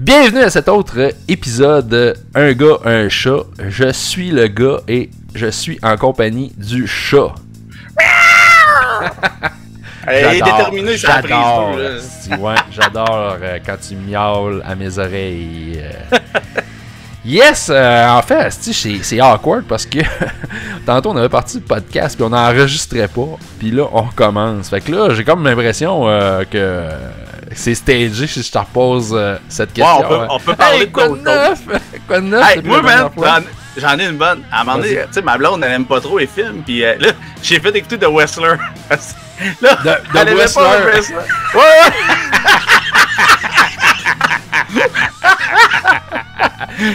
Bienvenue à cet autre épisode Un gars, un chat. Je suis le gars et je suis en compagnie du chat. Elle est déterminée, j'adore euh, quand tu miaules à mes oreilles. Euh. yes! Euh, en fait, c'est awkward parce que tantôt on avait parti du podcast puis on n'enregistrait pas. Puis là, on recommence. Fait que là, j'ai comme l'impression que c'est stagé si je te repose euh, cette question. on, peut, hein. on peut parler de quoi de neuf? quoi de neuf? moi, j'en ai une bonne. À un moment donné, tu sais, ma blonde, elle aime pas trop les films. Puis euh, là, j'ai fait écouter The Wrestler. là, de, de elle The ouais, ouais.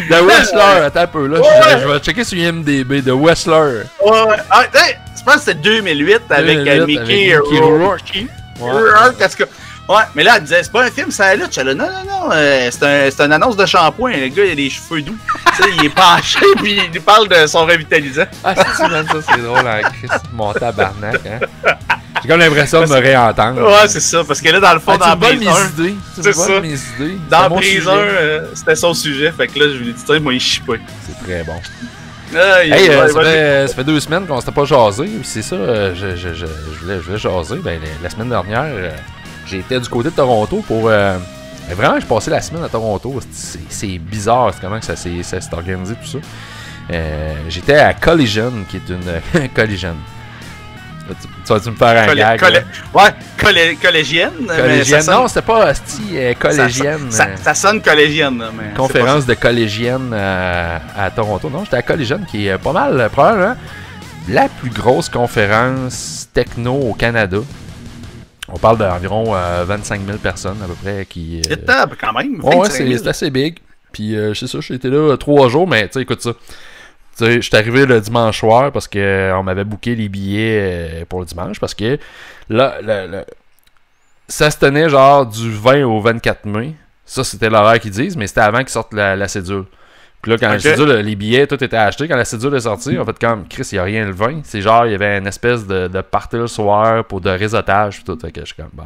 The Wrestler, attends un peu, là. Je, vais checker sur IMDB. The Wrestler. Ouais, ouais. Ah, je pense que c'est 2008, avec, euh, Mickey, avec Mickey Rourke. Ouais. parce que Ouais, mais là, elle disait, c'est pas un film, ça lutte. Je là, non, non, non, euh, c'est un, une annonce de shampoing. Le gars, il a les cheveux doux. tu sais, il est penché, puis il parle de son revitalisant. Ah, c'est ça, c'est drôle, hein, Chris. Mon tabarnak, hein. J'ai comme l'impression de me réentendre. Ouais, c'est ça, parce que là, dans le fond, ah, dans le 1. C'est ça. Mes idées. Dans Prise 1, euh, c'était son sujet. Fait que là, je lui ai dit, moi, il pas. » C'est très bon. hey, euh, ça, fait, deux semaines qu'on s'était pas jasé. C'est ça, je, je, je, je, voulais, je voulais jaser. Ben, la semaine dernière, j'étais du côté de Toronto pour. Euh, vraiment, je passais la semaine à Toronto. C'est bizarre comment ça s'est organisé tout ça. Euh, j'étais à Collision, qui est une. Collision. Tu, tu vas-tu me faire un gag? ouais, collégienne. Non, c'était pas hostie, euh, Ça, sonne collégienne. Mais conférence de collégienne à Toronto. Non, j'étais à Collision qui est pas mal, probablement, la plus grosse conférence techno au Canada. On parle d'environ 25 euh, 000 personnes à peu près qui. Euh... table quand même. ouais, c'est assez big. Puis c'est euh, ça, j'étais là euh, trois jours, mais écoute ça. j'étais arrivé le dimanche soir parce que m'avait booké les billets pour le dimanche parce que là, ça se tenait genre du 20 au 24 mai. Ça, c'était l'horaire qu'ils disent, mais c'était avant qu'ils sortent la, la cédule. Puis là, quand la cédule, les billets, tout était acheté. Quand la cédule est sortie, en fait, comme Chris, il n'y a rien le vin. C'est genre, il y avait une espèce de, de party le soir pour de réseautage. Puis tout. Fait que je suis comme, bon.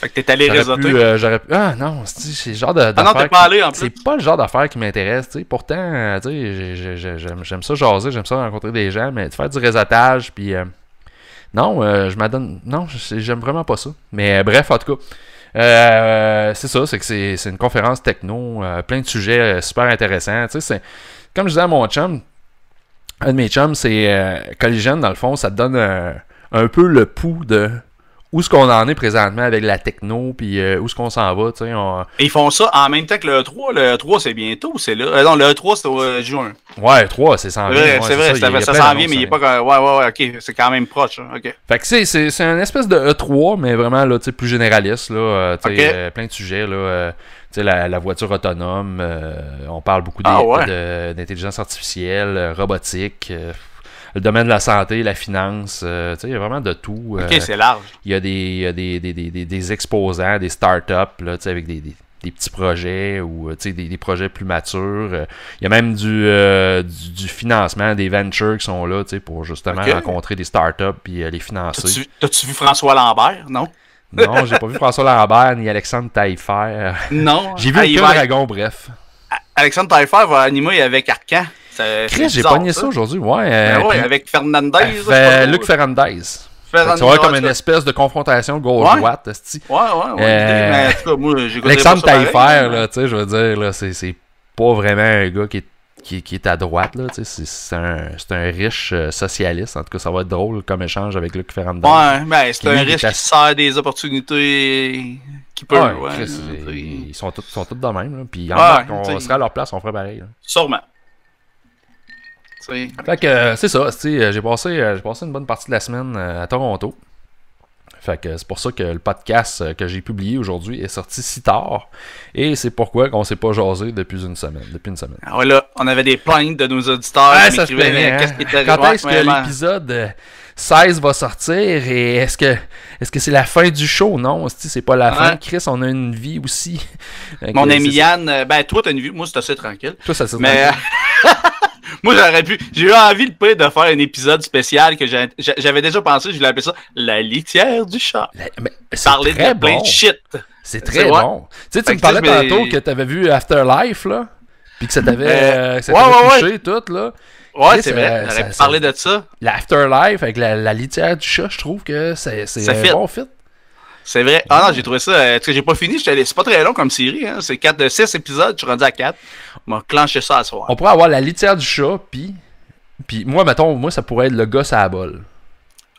Fait que t'es allé réseauter. Euh, pu, Ah non, c'est le genre de. Ah non, t'es pas allé en plus. C'est pas le genre d'affaires qui m'intéresse. Pourtant, euh, j'aime ça jaser, j'aime ça rencontrer des gens, mais de faire du réseautage, puis. Euh, non, je m'adonne. Non, j'aime vraiment pas ça. Mais bref, en tout cas. Euh, c'est ça, c'est que c'est une conférence techno, euh, plein de sujets euh, super intéressants. comme je disais à mon chum, un de mes chums, c'est Collision, dans le fond, ça te donne un peu le pouls de où est-ce qu'on en est présentement avec la techno, puis euh, où est-ce qu'on s'en va, tu sais. Ils font ça en même temps que le 3. E le 3, e c'est bientôt, c'est là. Euh, non, le 3, e c'est au euh, juin. Ouais, 3, c'est s'en vient. c'est vrai, ça, ça s'en vient, mais il est pas. Ouais, ouais, ouais, ok, c'est quand même proche. Hein, ok. Fait que, tu c'est une espèce de E3, mais vraiment, là, tu sais, plus généraliste, là. tu sais, plein de sujets, là. La, la, voiture autonome, on parle beaucoup ah, d'intelligence artificielle, robotique le domaine de la santé, la finance, euh, il y a vraiment de tout. ok, euh, c'est large. Il y a des, des, des, exposants, des startups, là, avec des, petits projets ou euh, des, des projets plus matures. Il y a même du, du, financement, des ventures qui sont là pour justement rencontrer des startups et les financer. T'as-tu vu François Lambert, non? Non, j'ai pas vu François Lambert ni Alexandre Taillefer. Non. j'ai vu ah, Dragon, bref. Alexandre Taillefer va animer avec Arcan. Chris, j'ai pogné ça, aujourd'hui, ouais. Ben euh, avec Fernandez. Luc Fernandez. C'est Tu vois, comme une espèce de confrontation gauche-droite. Ouais, ouais, ouais. Euh, mais Alexandre Taillefer, tu sais, je veux dire, c'est pas vraiment un gars qui est à droite. Là, c'est, un, riche euh, socialiste. En tout cas, ça va être drôle comme échange avec Luc Fernandez. Ben, c'est un riche qui, sert des opportunités qui peut. ils, sont tous, de même. Puis on serait à leur place, on ferait pareil. Sûrement. Fait que euh, c'est ça, euh, j'ai passé, euh, j'ai passé une bonne partie de la semaine à Toronto. Fait que c'est pour ça que le podcast que j'ai publié aujourd'hui est sorti si tard. Et c'est pourquoi qu'on s'est pas jasé depuis une semaine. Depuis une semaine. Ah là, on avait des plaintes de nos auditeurs. ça Quand est-ce que l'épisode 16 va sortir et est-ce que est-ce que c'est la fin du show? Non, c'est pas la fin. Chris, on a une vie aussi. Mon ami Yann, ben toi t'as une vie, moi c'est assez tranquille. Toi ça c'est Mais... tranquille. Moi, j'aurais pu. J'ai eu envie de, de faire un épisode spécial que j'avais déjà pensé. Je vais l'appeler ça La litière du chat. La... Mais Parler de plein de shit. C'est très bon. Tu sais, tu me parlais tantôt que t'avais vu Afterlife, là. Puis que ça t'avait euh, euh, touché ouais, tout, là. Ouais, c'est vrai. J'aurais parlé de ça. L'afterlife avec la, la, litière du chat, je trouve que c'est un bon fit. C'est vrai. Ah non, j'ai trouvé ça. Euh, j'ai pas fini. C'est pas très long comme série. Hein. C'est 4 de 6 épisodes. Je suis rendu à 4. On va clenché ça à soir. On pourrait avoir la litière du chat, puis. Puis moi, mettons, moi, ça pourrait être le gosse à la bol.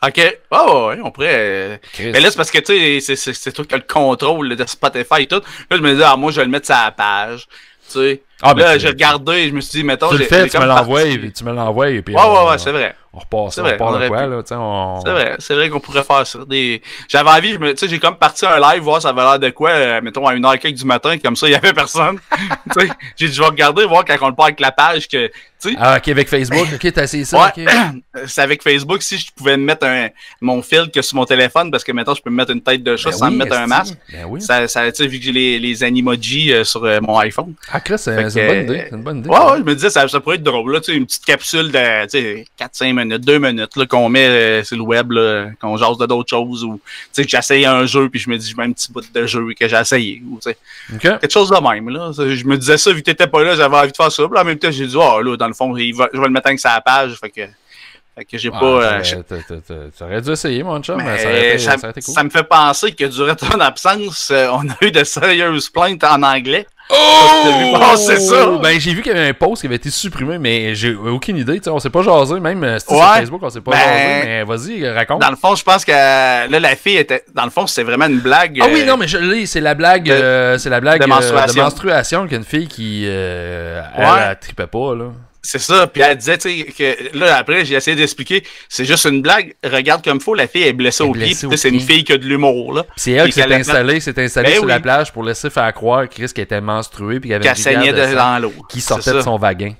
Ok. Ah oh, ouais, on pourrait. Euh, mais là, c'est parce que, tu sais, c'est toi qui as le contrôle de Spotify et tout. Là, je me dis, ah, moi, je vais le mettre sur la page. Tu sais. Ah, ben, là, j'ai regardé, je me suis dit, mettons. Tu le fais, tu me l'envoies, tu me l'envoies, et puis. Ouais, ouais, ouais, euh, c'est vrai. On repasse, on repart de quoi, là, tu sais, C'est vrai, c'est vrai qu'on pourrait faire ça. Des... J'avais envie, tu sais, j'ai comme parti un live, voir ça avait l'air de quoi, euh, mettons, à 1h quelques du matin, comme ça, il n'y avait personne. tu sais, j'ai dit, je vais regarder, voir quand on le parle avec la page que, tu sais. Ah, ok, avec Facebook, ok, t'as essayé ça, OK. C'est avec Facebook, si je pouvais me mettre un, mon fil que sur mon téléphone, parce que mettons, je peux me mettre une tête de chat ben sans me mettre un masque. Ben oui. Ça, ça tu sais, vu que j'ai les, les animojis euh, sur mon iPhone. Ah, c'est euh, c'est une, bonne idée. Ouais, ouais, je me disais, ça, ça pourrait être drôle. Là, une petite capsule de 4-5 minutes, 2 minutes qu'on met euh, sur le web, qu'on jase de d'autres choses. Ou que j'essaye un jeu, puis je me dis, je mets un petit bout de jeu que j'ai essayé. Ou, sais, Quelque chose de même. Là. Je me disais ça, vu que t'étais pas là, j'avais envie de faire ça. Puis en même temps, j'ai dit, oh, là, dans le fond, il va, je vais le mettre avec sa page. Fait que. Fait que j'ai ah, pas. Tu aurais dû essayer, mon chat. Mais ça, me fait penser que durant ton absence, euh, on a eu de sérieuses plaintes en anglais. Oh! oh c'est ça! Ben, j'ai vu qu'il y avait un post qui avait été supprimé, mais j'ai aucune idée. Tu sais, on s'est pas jasé, même euh, sur Facebook, on s'est pas ben... jasé. Mais vas-y, euh, raconte. Dans le fond, je pense que là, la fille était. Dans le fond, c'est vraiment une blague. Ah oui, euh, non, mais je l'ai. C'est la blague. Euh, c'est la blague de menstruation. qu'une fille qui. Ouais. Elle, elle tripait pas, là. C'est ça. Puis elle disait, tu sais, que là, après, j'ai essayé d'expliquer. C'est juste une blague. Regarde comme faut, la fille est blessée, au pied. C'est une fille qui a de l'humour, là. c'est elle qui s'est installée, s'est installée ben sur la plage pour laisser faire croire, Chris, qu'elle était menstruée, puis y avait qu saignait l'eau. Qui sortait de son wagon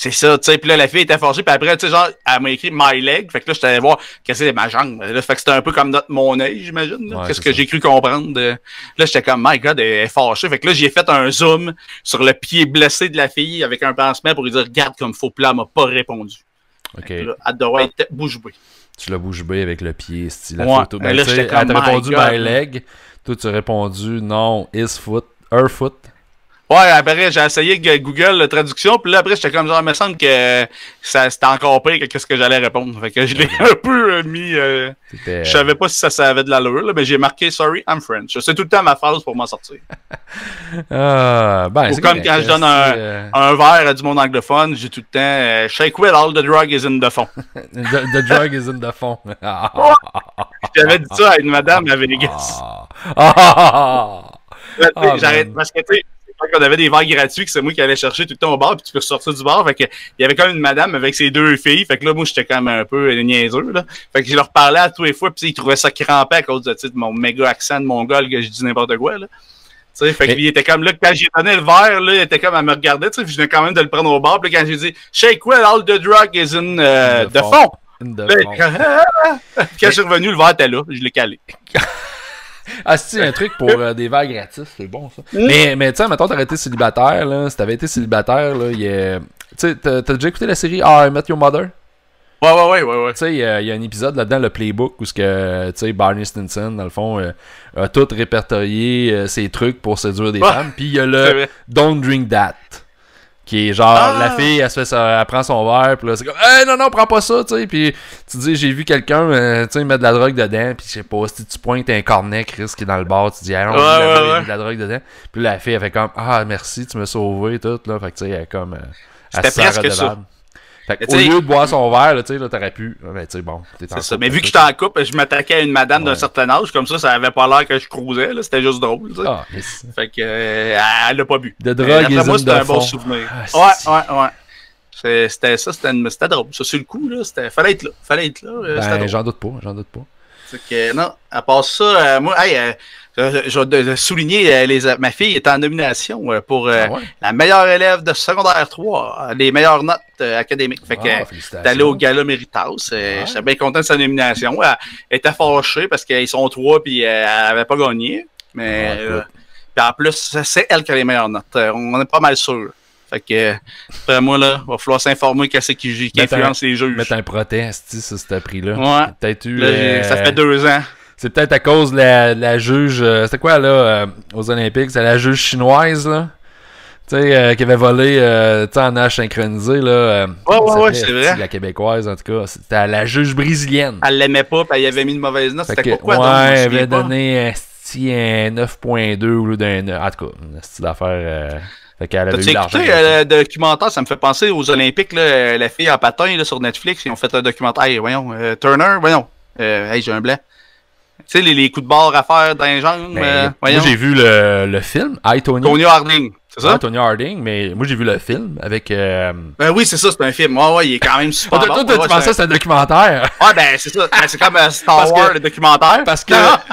c'est ça, tu sais. Puis là, la fille était forgée, puis après, tu sais, genre, elle m'a écrit my leg. Fait que là, j'étais allé voir qu'est-ce que c'est ma jambe. Là, fait que c'était un peu comme notre mon œil, j'imagine. qu'est-ce que j'ai cru comprendre. Là, j'étais comme my god, elle est fâchée. Fait que là, j'ai fait un zoom sur le pied blessé de la fille avec un pansement pour lui dire regarde comme faux plat, elle m'a pas répondu. Ok. elle devait être bouche bée. Tu l'as bouche bée avec le pied, style la photo. Ben, là, elle t'a répondu my leg. Toi, tu as répondu non, his foot, her foot. Ouais, après, j'ai essayé Google la traduction, puis là, après, j'étais comme genre, il me semble que ça, c'était encore pire que quest ce que j'allais répondre. Fait que je l'ai un peu euh, mis. Euh, euh, je savais pas si ça, ça avait de la là, mais j'ai marqué Sorry, I'm French. C'est tout le temps ma phrase pour m'en sortir. Ah, ben, c'est Ou comme quand je donne hein, un, verre à du monde anglophone, j'ai tout le temps Shake well, all the drug is in the fond. the, drug is in the fond. Ah. J'avais dit ça à une madame ah. à Vegas. J'arrête parce que, on avait des verres gratuits, que c'est moi qui allais chercher tout le temps au bar, puis tu peux ressortir du bar. Fait que, il y avait quand même une madame avec ses deux filles. Fait que là, moi, j'étais quand même un peu niaiseux, là. Fait que je leur parlais à tous les fois, puis ils trouvaient ça crampé à cause de, mon méga accent de mon mongol que je dis n'importe quoi, là. sais fait il était comme là, quand j'ai donné le verre, là, il était comme à me regarder, tu sais, je venais quand même de le prendre au bar, puis quand j'ai dit Shake well, all the drug is in, euh, de fond. the fond. Ben, quand je suis revenu, le verre était là, je l'ai calé. ah, c'est un truc pour euh, des verres gratis, c'est bon ça. Mm. Mais, mais tu sais, mettons, t'aurais été célibataire, là. Si t'avais été célibataire, là, il a, Tu sais, t'as déjà écouté la série Ah, I Met Your Mother? Ouais, ouais, ouais, ouais. ouais. Tu sais, il y, a un épisode là-dedans, le playbook, où que, tu sais, Barney Stinson, dans le fond, euh, a tout répertorié euh, ses trucs pour séduire des femmes. Puis il y a le Don't Drink That. Qui est genre, ah! la fille, elle, se fait elle prend son verre, puis là, c'est comme, hey, non, non, prends pas ça, tu sais. Puis tu dis, j'ai vu quelqu'un, euh, tu sais, mettre de la drogue dedans, puis je sais pas, si tu pointes un cornet, Chris, qui est dans le bar, tu dis, hey, on ouais, ouais, mis de la drogue dedans. Puis la fille, elle fait comme, ah, merci, tu m'as sauvé, tout, là. Fait que, tu sais, elle est comme. Euh, C'était presque ça au lieu de boire son verre, tu t'aurais pu. Mais ah, ben, bon, ça. Mais vu que j'étais en couple, je m'attaquais à une madame d'un certain âge, comme ça, ça avait pas l'air que je croisais, C'était juste drôle, ah, Fait que, euh, elle l'a pas bu. De drogue, et moi, c'était un bon souvenir. Ah, ouais, ouais, ouais. C'était ça, c'était drôle. Ça, c'est le coup, là, fallait être là. Fallait être là. Euh, ben, j'en doute pas, j'en doute pas. Que, non, à part ça, euh, moi, euh, je dois souligner, euh, les, ma fille est en nomination pour ah la meilleure élève de secondaire 3, les meilleures notes académiques. Fait que ah, d'aller au gala Méritas, je j'étais bien content de sa nomination. Elle, était fâchée parce qu'ils sont trois puis elle n'avait pas gagné. Mais ah en plus, c'est elle qui a les meilleures notes. On, on est pas mal sûr. Fait que, après moi, là, va falloir s'informer qu'est-ce qui, influence les juges. Mettre un proteste, sur ce prix-là. Ouais. Peut-être ça euh, fait deux ans. C'est peut-être à cause de la, juge. Euh, c'était quoi, là, euh, aux Olympiques C'est la juge chinoise, là tu sais, qui avait volé en âge synchronisé. Là, ouais, ouais, ouais, c'est vrai. La québécoise, en tout cas. C'était la juge brésilienne. Elle l'aimait pas, puis elle avait mis une mauvaise note. C'était quoi, Ouais, elle avait donné un 9.2 au lieu d'un. En tout cas, un style d'affaire. Euh, tu qu'elle le documentaire, ça me fait penser aux Olympiques, euh, la fille en patin sur Netflix, ils ont fait un documentaire, voyons, euh, Turner, voyons, euh, hey, j'ai un blanc. Tu sais, les, coups de barre à faire dans les jambes. Ben, moi, j'ai vu le, le film, Hi Tony. Tony c'est ça? Tony Harding, mais moi j'ai vu le film avec. Euh, ben oui, c'est ça, c'est un film. Ouais, ouais, il est quand même ah, super. toi, tu pensais que c'était un documentaire. Ouais, ben c'est ça. Ben, c'est comme euh, Star Wars, le documentaire. Parce que,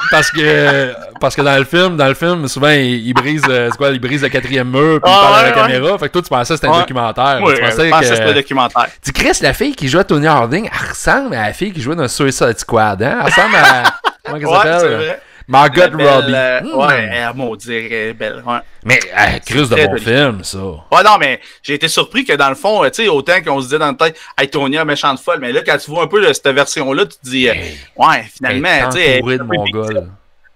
parce que, parce que dans le film, dans le film, souvent il, brise, euh, c'est quoi, il brise le quatrième mur, puis il ah, parle à la caméra. Fait que toi, tu pensais que c'était un documentaire. Oui, tu pensais que c'était un documentaire. Tu Chris, la fille qui joue à Tony Harding, elle ressemble à la fille qui jouait dans Suicide Squad, hein? Elle ressemble à. Comment elle s'appelle? Margot Robbie. Euh, hmm. Ouais, elle, mon dire, belle. Mais elle crise de bon film, ça. Ouais, non, mais j'ai été surpris que dans le fond, euh, tu sais, autant qu'on se disait dans le tête, hey, Tonya, méchante folle, mais là, quand tu vois un peu cette version-là, tu te dis, euh, ouais, finalement, tu sais. Elle est de là.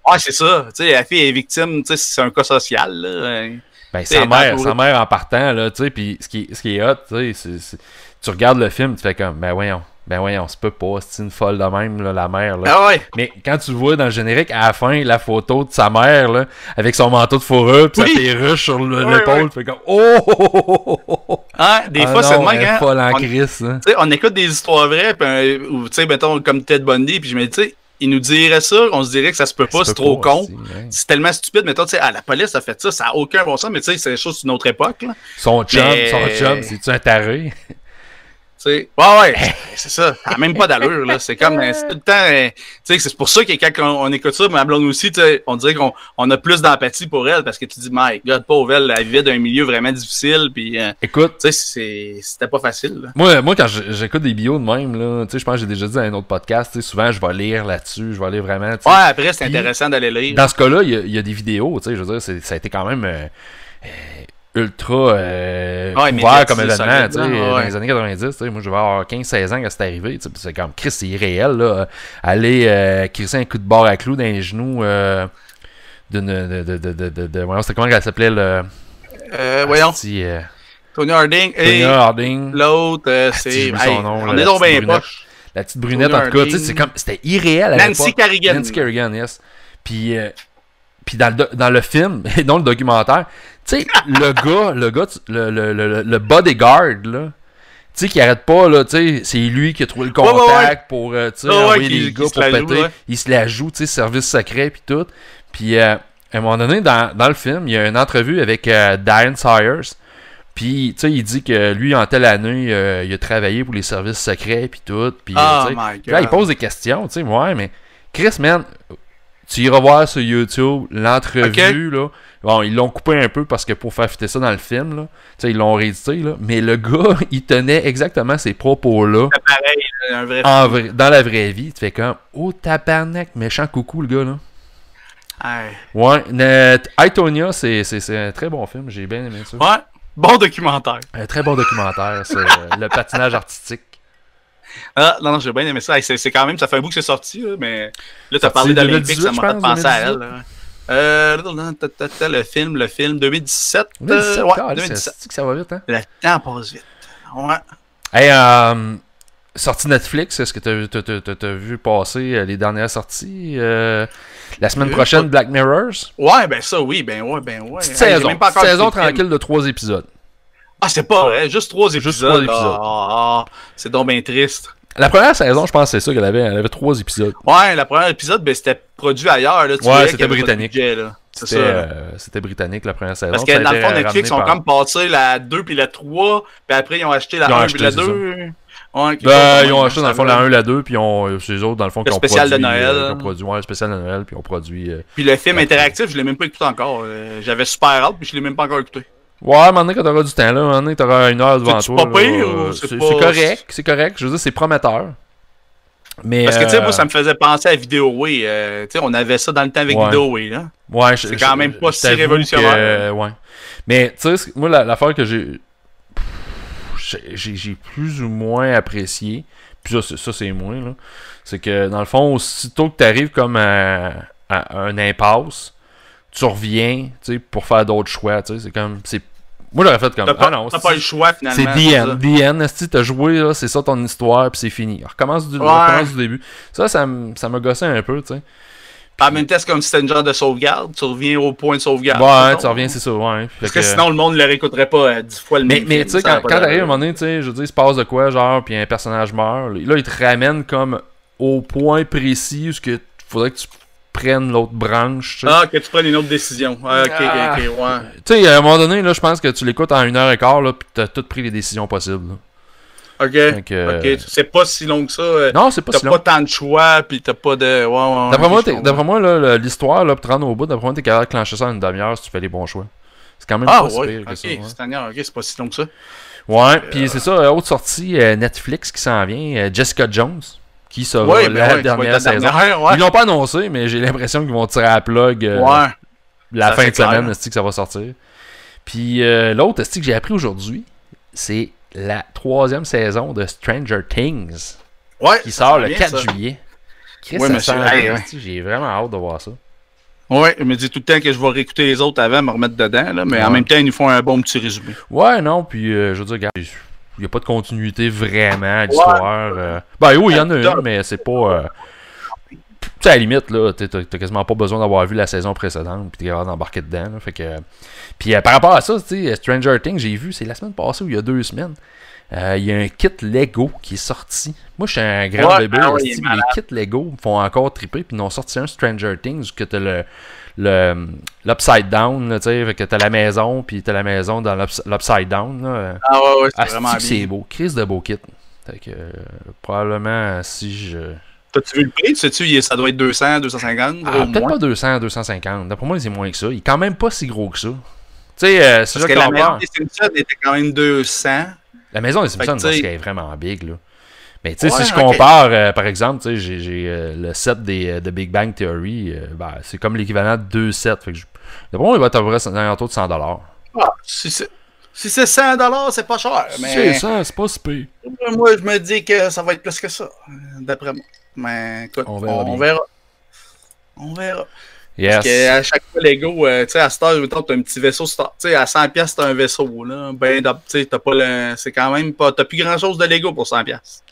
Ouais, c'est ça. Tu sais, la fille est victime, tu sais, c'est un cas social, là. Ben, sa mère, sa mère en partant, là, tu sais, puis ce qui, ce qui est hot, tu sais, tu regardes le film, tu fais comme, ben voyons, ben ouais, on se peut pas, c'est une folle de même, la mère. Ah mais quand tu vois dans le générique, à la fin, la photo de sa mère, là, avec son manteau de fourrure, pis oui. sa perruche sur l'épaule, oui, oui. comme oh, oh, oh, ah, Des fois, c'est une ah hein. folle en on, crise, hein. on écoute des histoires vraies, pis, euh, ou tu sais, mettons, comme Ted Bundy, puis je me dis, tu sais, il nous dirait ça, on se dirait que ça se peut pas, c'est trop con. C'est tellement stupide. Mais toi, tu sais, ah, la police a fait ça, ça n'a aucun bon sens, mais tu sais, c'est des choses d'une autre époque. Là. Son chum, son chum, c'est-tu un taré? ouais, ouais, eh, c'est ça. Ça même pas d'allure, là. C'est comme, euh, c'est tout le temps, euh, tu sais, c'est pour ça que quand on, écoute ça, ma blonde aussi, on dirait qu'on on a plus d'empathie pour elle parce que tu dis, my God, elle la vie d'un milieu vraiment difficile, puis, euh, écoute, tu sais, c'était pas facile, Moi, moi, quand j'écoute des bios de même, là, tu sais, je pense que j'ai déjà dit dans un autre podcast, souvent, je vais lire là-dessus, je vais lire vraiment, Ouais, après, c'est intéressant d'aller lire. Dans ce cas-là, il y, a des vidéos, tu sais, je veux dire, ça a été quand même, ultra euh, comme événement, tu hein, dans les années 90, moi je vais avoir 15-16 ans quand c'est arrivé, c'est comme, Chris, c'est irréel, là, aller euh, un coup de barre à clou dans les genoux euh, de, de, de, de voyons, c'était comment elle s'appelait, le... Euh, voyons. Euh, Tony Harding Harding. l'autre, ah, c'est... on est dans La petite brunette, en tout cas, c'est comme, c'était irréel à Nancy Carrigan. Nancy Kerrigan, yes. Puis... Puis dans le, film, et dans le documentaire, tu le gars, le gars, le, bodyguard, là, tu sais, qui arrête pas, là, tu c'est lui qui a trouvé le contact pour, euh, envoyer les gars pour péter. il se la joue, tu sais, service secret, puis tout. Puis, euh, à un moment donné, dans, le film, il y a une entrevue avec euh, Diane Sayers. Puis, tu il dit que lui, en telle année, il a travaillé pour les services secrets, puis tout. Puis, ah, là, il pose des questions, tu sais, ouais, mais Chris, man, tu iras voir sur YouTube l'entrevue. Bon, ils l'ont coupé un peu parce que pour faire fitter ça dans le film, là, ils l'ont réédité. mais le gars, il tenait exactement ces propos-là. Euh, vrai, dans la vraie vie. Tu fais comme Oh tabarnak, méchant coucou le gars. là. Ouais. Net, Itonia, c'est un très bon film. J'ai bien aimé ça. Ouais. Bon documentaire. Un très bon documentaire. C'est euh, le patinage artistique. Ah, non, non, j'ai bien aimé ça. c'est quand même, ça fait un bout que c'est sorti, mais là, t'as parlé d'Olympique, ça m'a fait penser à elle. Euh, le film, le film 2017. 2017, euh, ouais, 2017. Ça, que ça va vite, hein? Le temps passe vite. Ouais. Euh, sortie Netflix, est-ce que t'as as, vu passer euh, les dernières sorties? la semaine prochaine, Black Mirrors? Ouais, ben ça, oui, ben ouais, ben ouais. Petite saison, saison tranquille de trois épisodes. Ah, c'est pas vrai, juste trois épisodes. Ah, ah, ah. c'est donc bien triste. La première saison, je pense que c'est ça qu'elle avait. Elle avait trois épisodes. Ouais, la première épisode, ben, c'était produit ailleurs. Là. Tu ouais, c'était britannique. Euh, c'était britannique la première saison. Parce que dans le fond, Netflix par... ont comme passé la 2 puis la 3, puis après ils ont acheté la 1 puis la 2. Ben, ils ont acheté dans le fond la 1, la 2, puis c'est euh, ces autres, dans le fond, qui ont spécial de euh, Noël. produit, ouais, spécial de Noël, puis on produit. puis le film interactif, je l'ai même pas écouté encore. J'avais super hâte, puis je l'ai même pas encore écouté. Ouais, à un moment donné, quand t'auras du temps, là, à un moment donné, t'auras une heure devant toi. Euh, c'est pas pire c'est pas... correct, c'est correct. Je veux dire, c'est prometteur. Parce que, tu sais, moi, euh, ça me faisait penser à vidéo Euh, tu sais, on avait ça dans le temps avec ouais. VideoWay, là. Ouais, C'est quand même pas si révolutionnaire. ouais. Mais, tu sais, moi, l'affaire que j'ai... J'ai plus ou moins apprécié, puis ça, ça c'est moins, là. C'est que, dans le fond, aussitôt que t'arrives comme à un impasse, tu reviens tu pour faire d'autres choix. C'est comme. Moi, j'aurais fait comme. ah non, c'est pas le choix finalement. C'est DN. DN, t'as joué, c'est ça ton histoire, puis c'est fini. Recommence du, recommence du début. Ça, ça, ça me gossait un peu, tu sais. En même temps, c'est comme si c'était une genre de sauvegarde. Tu reviens au point de sauvegarde. Ouais, tu reviens, c'est ça. Ouais. Parce que, sinon, le monde ne le réécouterait pas euh, dix fois le même. Mais, tu sais, quand, quand t'arrives à un moment donné, tu sais, je veux il se passe de quoi, genre, puis un personnage meurt. Là, il te ramène comme au point précis où ce que faudrait que tu l'autre branche. Ah, que tu prennes une autre décision. Ah, ok, ah. ok, ouais. Tu sais, à un moment donné, là, je pense que tu l'écoutes en une heure et quart, là, puis t'as toutes pris les décisions possibles. Ok. Ok, c'est pas si long que ça. Euh, non, c'est pas si long. T'as pas tant de choix, puis t'as pas de. Ouais, ouais, d'après moi, d'après moi, l'histoire, là, pour te rendre au bout, d'après moi, t'es capable de clencher ça en une demi-heure si tu fais les bons choix. C'est quand même ah, pas ouais. si pire que ça. ok, c'est pas si long que ça. Ouais, euh, puis c'est ça, euh, autre sortie, Netflix qui s'en vient, Jessica Jones qui sera ben la, dernière saison. Ils l'ont pas annoncé, mais j'ai l'impression qu'ils vont tirer à la plug euh, la fin de semaine, semaine, que ça va sortir. Puis euh, l'autre que j'ai appris aujourd'hui, c'est la troisième saison de Stranger Things qui sort le 4 bien, juillet. Chris, J'ai vraiment hâte de voir ça. Oui, je me dis tout le temps que je vais réécouter les autres avant, me remettre dedans, là, mais en même temps, ils nous font un bon petit résumé. Ouais, non, puis euh, je veux dire, regarde, il n'y a pas de continuité vraiment à l'histoire. Euh. Ben oui, il y en a une, mais c'est pas. Euh, sais, à la limite, là, t'as quasiment pas besoin d'avoir vu la saison précédente, puis d'avoir capable dedans. Puis euh, par rapport à ça, Stranger Things, j'ai vu, c'est la semaine passée ou il y a deux semaines, euh, il y a un kit Lego qui est sorti. Moi, je suis un grand bébé, ah les kits Lego me font encore triper. Puis ils ont sorti un Stranger Things que t'as le l'upside down, tu sais, que t'as la maison, puis t'as la maison dans l'upside down. Ah ouais, c'est ah, vraiment C'est beau, crise de beau kit. probablement, si je... T'as-tu vu le prix? sais-tu, ça doit être 200, 250? Ah, peut-être pas 200, 250. D'après moi, c'est moins que ça. Il est quand même pas si gros que ça. Tu sais, euh, c'est Parce que, la maison était quand même 200. La maison des Simpsons, parce qu'elle est vraiment big, là. Mais tu sais, si je compare, euh, par exemple, tu sais, j'ai euh, le set des, euh, de Big Bang Theory, ben, c'est comme l'équivalent de deux sets. Fait que je... Bon, il va être à peu de 100 ah, si c'est si 100 c'est pas cher. Mais... C'est ça, c'est pas si pire. Moi, je me dis que ça va être plus que ça, d'après moi. Mais écoute, On verra. on verra. Yes. Parce qu'à chaque fois, Lego, euh, tu sais, à un petit vaisseau, tu à 100 pièces t'as un vaisseau, là. Ben, tu t'as pas C'est quand même pas... T'as plus grand-chose de Lego pour 100 pièces.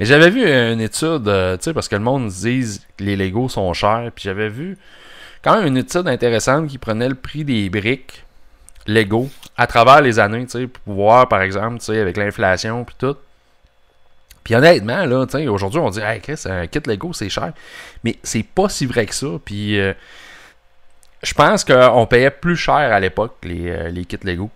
Mais j'avais vu une étude, euh, tu sais, parce que le monde dit que les Lego sont chers, puis j'avais vu quand même une étude intéressante qui prenait le prix des briques Lego à travers les années, tu sais, pour pouvoir, par exemple, tu sais, avec l'inflation, puis tout. Puis honnêtement, là, aujourd'hui, on dit, hey, un kit Lego, c'est cher. Mais c'est pas si vrai que ça. Puis, euh, je pense qu'on payait plus cher à l'époque les, euh, les kits Lego.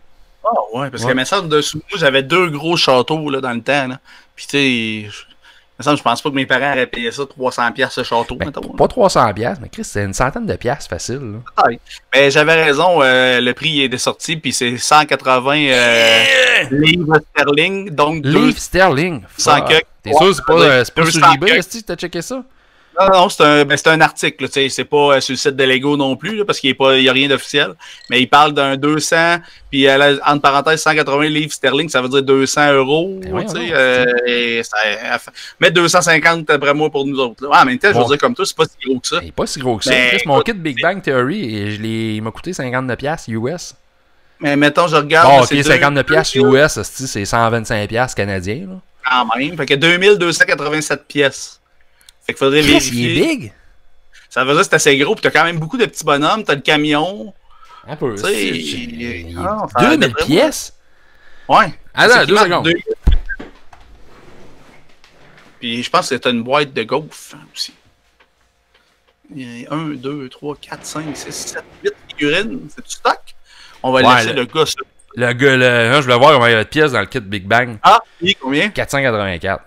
Ah ouais, parce que, mes semble, dessous j'avais deux gros châteaux là, dans le temps. Puis, tu sais, je, je pense pas que mes parents auraient payé ça 300$ ce château. Ben, pas 300$, mais Chris, c'est une centaine de piastres facile. Mais j'avais raison, euh, le prix est sorti, puis c'est 180 euh, livres sterling. Donc livres sterling. T'es sûr, c'est pas, euh, c'est pas si t'as checké ça? Non, non, c'est un, ben, un, article. C'est pas euh, sur le site de Lego non plus, parce qu'il n'y a rien d'officiel. Mais il parle d'un 200, puis euh, entre parenthèses, 180 livres sterling, ça veut dire 200 euros. Ben euh, mettre 250 après moi pour nous autres. Ah, mais tel, être je veux dire, comme toi, c'est pas si gros que ça. C'est ben, pas si gros que ça. En mon kit Big Bang Theory, je il m'a coûté 59$ US. Mais mettons, je regarde. Bon, ok, 59$ US, c'est 125$ canadien. Quand même. Fait que 2287 fait qu'il faudrait Chris, Il est big? Ça veut dire que c'est assez gros, puis t'as quand même beaucoup de petits bonhommes, t'as le camion. Un peu. Il... Non, 2000 pièces? Ouais. Attends, 2 secondes. Puis je pense que t'as une boîte de golf hein, aussi. Il y a 1, 2, 3, 4, 5, 6, 7, 8 figurines. C'est du stock. On va laisser le, le gars. Le gars, là... Hein, je voulais voir combien il y de pièces dans le kit Big Bang. Ah, oui, combien 484.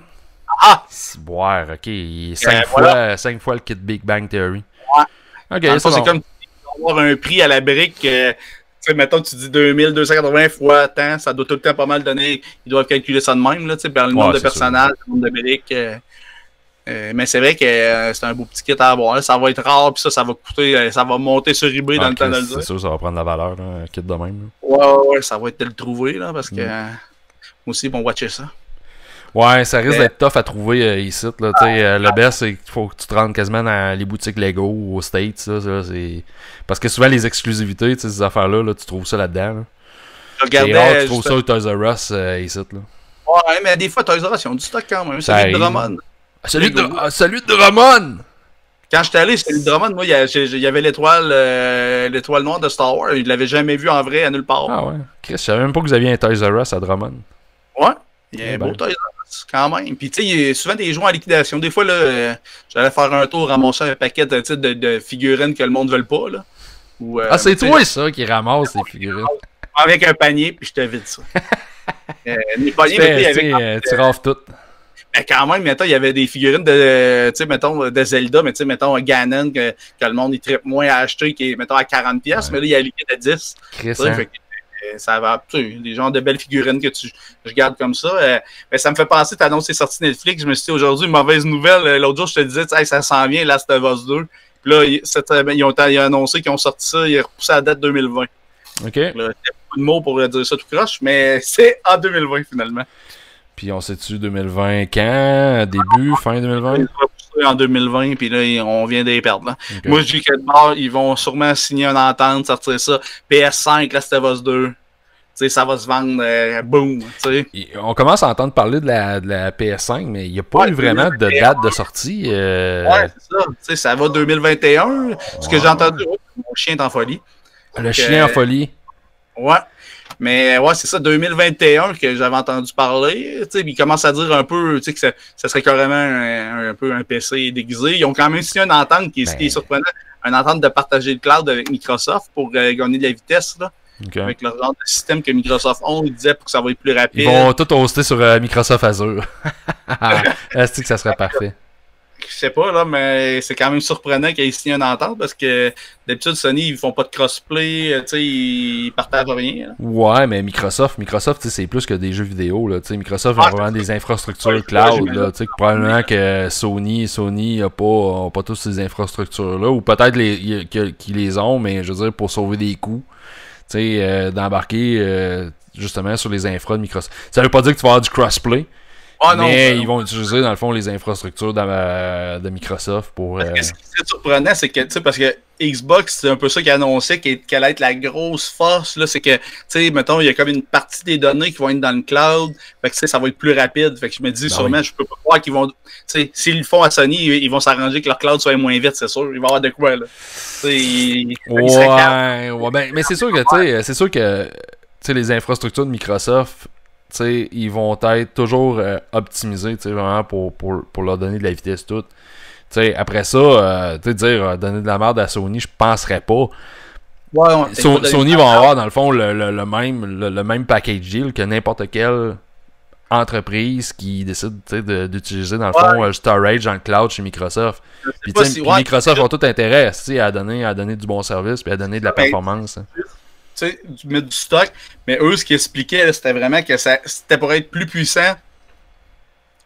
Ah! Boire, ok. Il euh, cinq, fois, cinq fois le kit Big Bang Theory. Ouais. Ok, c'est comme avoir un prix à la brique. Euh, tu sais, mettons, tu dis 2280 fois tant, ça doit tout le temps pas mal donner. Ils doivent calculer ça de même, là, tu sais, par le nombre de personnages, le nombre de briques. Euh, mais c'est vrai que c'est un beau petit kit à avoir. Ça va être rare, puis ça, ça va coûter, ça va monter sur eBay dans ah, le temps de le dire. C'est sûr, ça va prendre la valeur, là, kit de même. Ouais, ouais, ça va être de le trouver, là, parce mm. que. moi aussi, ils vont watcher ça. Ouais, ça risque d'être tough à trouver euh, ici. Là, ah, euh, le ah. best, c'est qu'il faut que tu te rendes quasiment dans les boutiques Lego ou aux States. ça, Parce que souvent, les exclusivités, ces affaires-là, tu trouves ça là-dedans. Regardez, rare, tu euh, trouves ça au Toys R Us ici. Là. Ouais, mais des fois, Toys R Us, ils ont du stock quand même. C'est celui, de Drummond. Ah, celui, de, Drummond! Quand j'étais allé, celui de Drummond, moi, il y avait l'étoile l'étoile noire de Star Wars. Je ne l'avais jamais vu en vrai à nulle part. Ah ouais. Chris, je savais même pas que vous aviez un Toys R Us à Drummond. Ouais. Il y a eh un ben. beau Toys R Us quand même. Puis, tu sais, souvent des gens en liquidation. Des fois, là, euh, j'allais faire un tour, ramasser un paquet de, de, figurines que le monde ne veut pas. Là. Euh, ah, c'est toi, ça, qui ramasse les figurines. Avec un panier, puis je te vide ça. Euh, les paniers, tu, tu raves tout. Mais ben, quand même, mettons, il y avait des figurines de, tu sais, mettons, de Zelda, mais tu sais, mettons, Ganon, que, le monde, il tripe moins à acheter, qui est, mettons, à 40$, mais là, il y a liquide à 10. Euh, ça va les genres de belles figurines que tu, je garde comme ça. Euh, mais ça me fait penser, tu annonces sorti sorties Netflix. Je me suis dit aujourd'hui, mauvaise nouvelle. Euh, l'autre jour, je te disais, ça s'en vient, Last of Us 2. Puis là, ils ont, annoncé qu'ils ont sorti ça, ils ont repoussé la date 2020. OK. Pas de mots pour dire ça tout croche, mais c'est en 2020 finalement. Puis on sait-tu 2020 quand Début, fin 2020 en 2020, puis là, on vient des perdre. Moi, je dis que ils vont sûrement signer une entente, sortir ça. PS5, Last of Us 2. ça va se vendre, euh, tu boum. On commence à entendre parler de la, PS5, mais il n'y a pas eu vraiment de date de sortie. Euh. Ouais, c'est ça. ça va 2021. Ce que j'ai entendu, oh, mon chien est en folie. Le chien en euh, folie. Ouais. Mais euh, ouais, c'est ça, 2021 que j'avais entendu parler. Il commence à dire un peu que ça, serait carrément un, un, peu un PC déguisé. Ils ont quand même signé une entente qui, qui est ben. surprenante, une entente de partager le cloud avec Microsoft pour euh, gagner de la vitesse. Là. Avec le genre de système que Microsoft ont, ils disaient pour que ça va être plus rapide. Ils vont tout hoster sur euh, Microsoft Azure. Ah, est-ce que ça serait parfait? je sais pas, là, mais c'est quand même surprenant qu'ils aient signé un entente parce que d'habitude, Sony, ils font pas de crossplay, euh, tu sais, ils partagent rien. Ouais, mais Microsoft, Microsoft, c'est plus que des jeux vidéo, là, tu Microsoft ah, a vraiment des infrastructures cloud, probablement que Sony, Sony n'ont pas, tous ces infrastructures-là, ou peut-être qu'ils les ont, mais je veux dire, pour sauver des coûts, tu euh, d'embarquer, euh, justement, sur les infras de Microsoft. Ça veut pas dire que tu vas avoir du crossplay, ah, non, mais euh, ils vont utiliser, dans le fond, les infrastructures de, euh, Microsoft pour. Parce euh, ce qui est surprenant, c'est que, tu sais, parce que Xbox, c'est un peu ça qu'ils annonçait qu'elle allait être la grosse force, là, c'est que, tu sais, mettons, il y a comme une partie des données qui vont être dans le cloud, fait que, ça va être plus rapide, fait que je me dis, ben sûrement, je peux pas croire qu'ils vont, tu sais, s'ils le font à Sony, ils, vont s'arranger que leur cloud soit moins vite, c'est sûr, ils vont avoir de quoi, là. ouais, ouais, ben, mais c'est sûr que, tu sais, c'est sûr que, tu sais, les infrastructures de Microsoft, ils vont être toujours euh, optimisés pour, leur donner de la vitesse toute. après ça, euh, dire euh, donner de la merde à Sony, je penserais pas. Sony va avoir dans le fond le, même, le, même package deal que n'importe quelle entreprise qui décide d'utiliser dans le fond storage dans le cloud chez Microsoft. Puis, Microsoft a tout intérêt à donner, à donner du bon service et à donner de la performance. Hein sais, mettre du stock. Mais eux, ce qu'ils expliquaient, c'était vraiment que c'était pour être plus puissant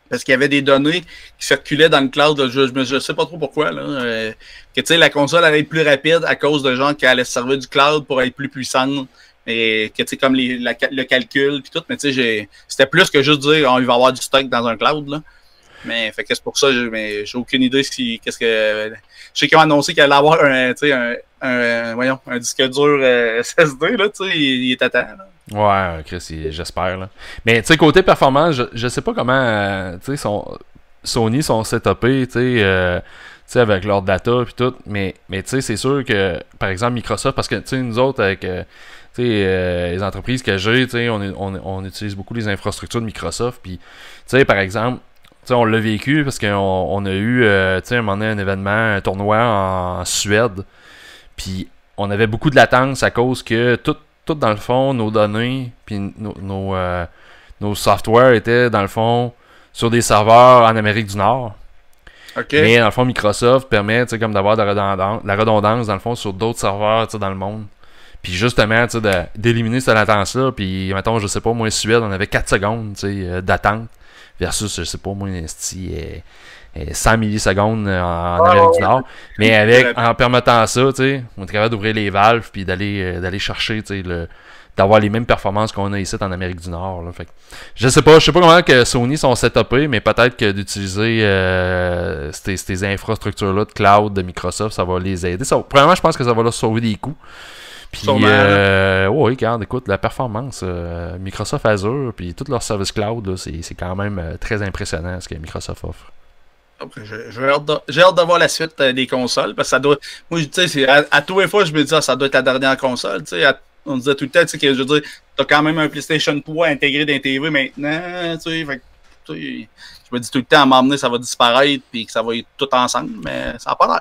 parce qu'il y avait des données qui circulaient dans le cloud. Je ne sais pas trop pourquoi. Là, euh, que tu sais, la console allait être plus rapide à cause de gens qui allaient servir du cloud pour être plus puissante. Et que tu sais, comme le calcul puis tout. Mais tu sais, c'était plus que juste dire on ah, va avoir du stock dans un cloud. Là. Mais fait que pour ça, mais j'ai aucune idée si qu'est-ce que. Je sais qu'ils ont annoncé qu'il allait avoir un, disque dur SSD, là, il, est à Ouais, Chris, j'espère. Mais côté performance, je, ne sais pas comment Sony sont setupés, tu avec leur data puis tout, mais, mais c'est sûr que, par exemple, Microsoft, parce que, nous autres, avec, les entreprises que j'ai, on, utilise beaucoup les infrastructures de Microsoft. Puis, par exemple, on l'a vécu parce qu'on a eu, euh, tu un moment un événement, un tournoi en Suède. Puis on avait beaucoup de latence à cause que tout, tout dans le fond, nos données, puis nos, euh, nos, softwares étaient dans le fond sur des serveurs en Amérique du Nord. Mais dans le fond, Microsoft permet comme d'avoir de la redondance dans le fond sur d'autres serveurs dans le monde. Puis justement, d'éliminer cette latence-là, puis mettons, je sais pas, moi, Suède, on avait 4 secondes euh, d'attente versus, je sais pas, moi, sti, 100 euh, euh, millisecondes euh, en, Amérique du Nord. Mais avec, en permettant ça, tu sais, on est capable d'ouvrir les valves puis d'aller d'aller chercher, tu sais, le d'avoir les mêmes performances qu'on a ici en Amérique du Nord. Là. Fait je sais pas, je sais pas comment que Sony sont setupés, mais peut-être que d'utiliser ces, ces infrastructures-là de cloud de Microsoft, ça va les aider. Ça, premièrement, je pense que ça va leur sauver des coûts. Puis, euh, oui, regarde, écoute, la performance, euh, Microsoft Azure, puis tout leur service cloud, c'est quand même euh, très impressionnant ce que Microsoft offre. Ah, ben, j'ai hâte, d'avoir la suite des consoles, parce que ça doit. Moi, tu sais, à, tous les fois, je me dis, ah, ça doit être la dernière console. Tu on disait tout le temps, tu sais, que je veux dire, t'as quand même un PlayStation 3 intégré dans TV maintenant, tu sais, je me dis tout le temps, à m'emmener, ça va disparaître, puis que ça va être tout ensemble, mais ça n'a pas l'air.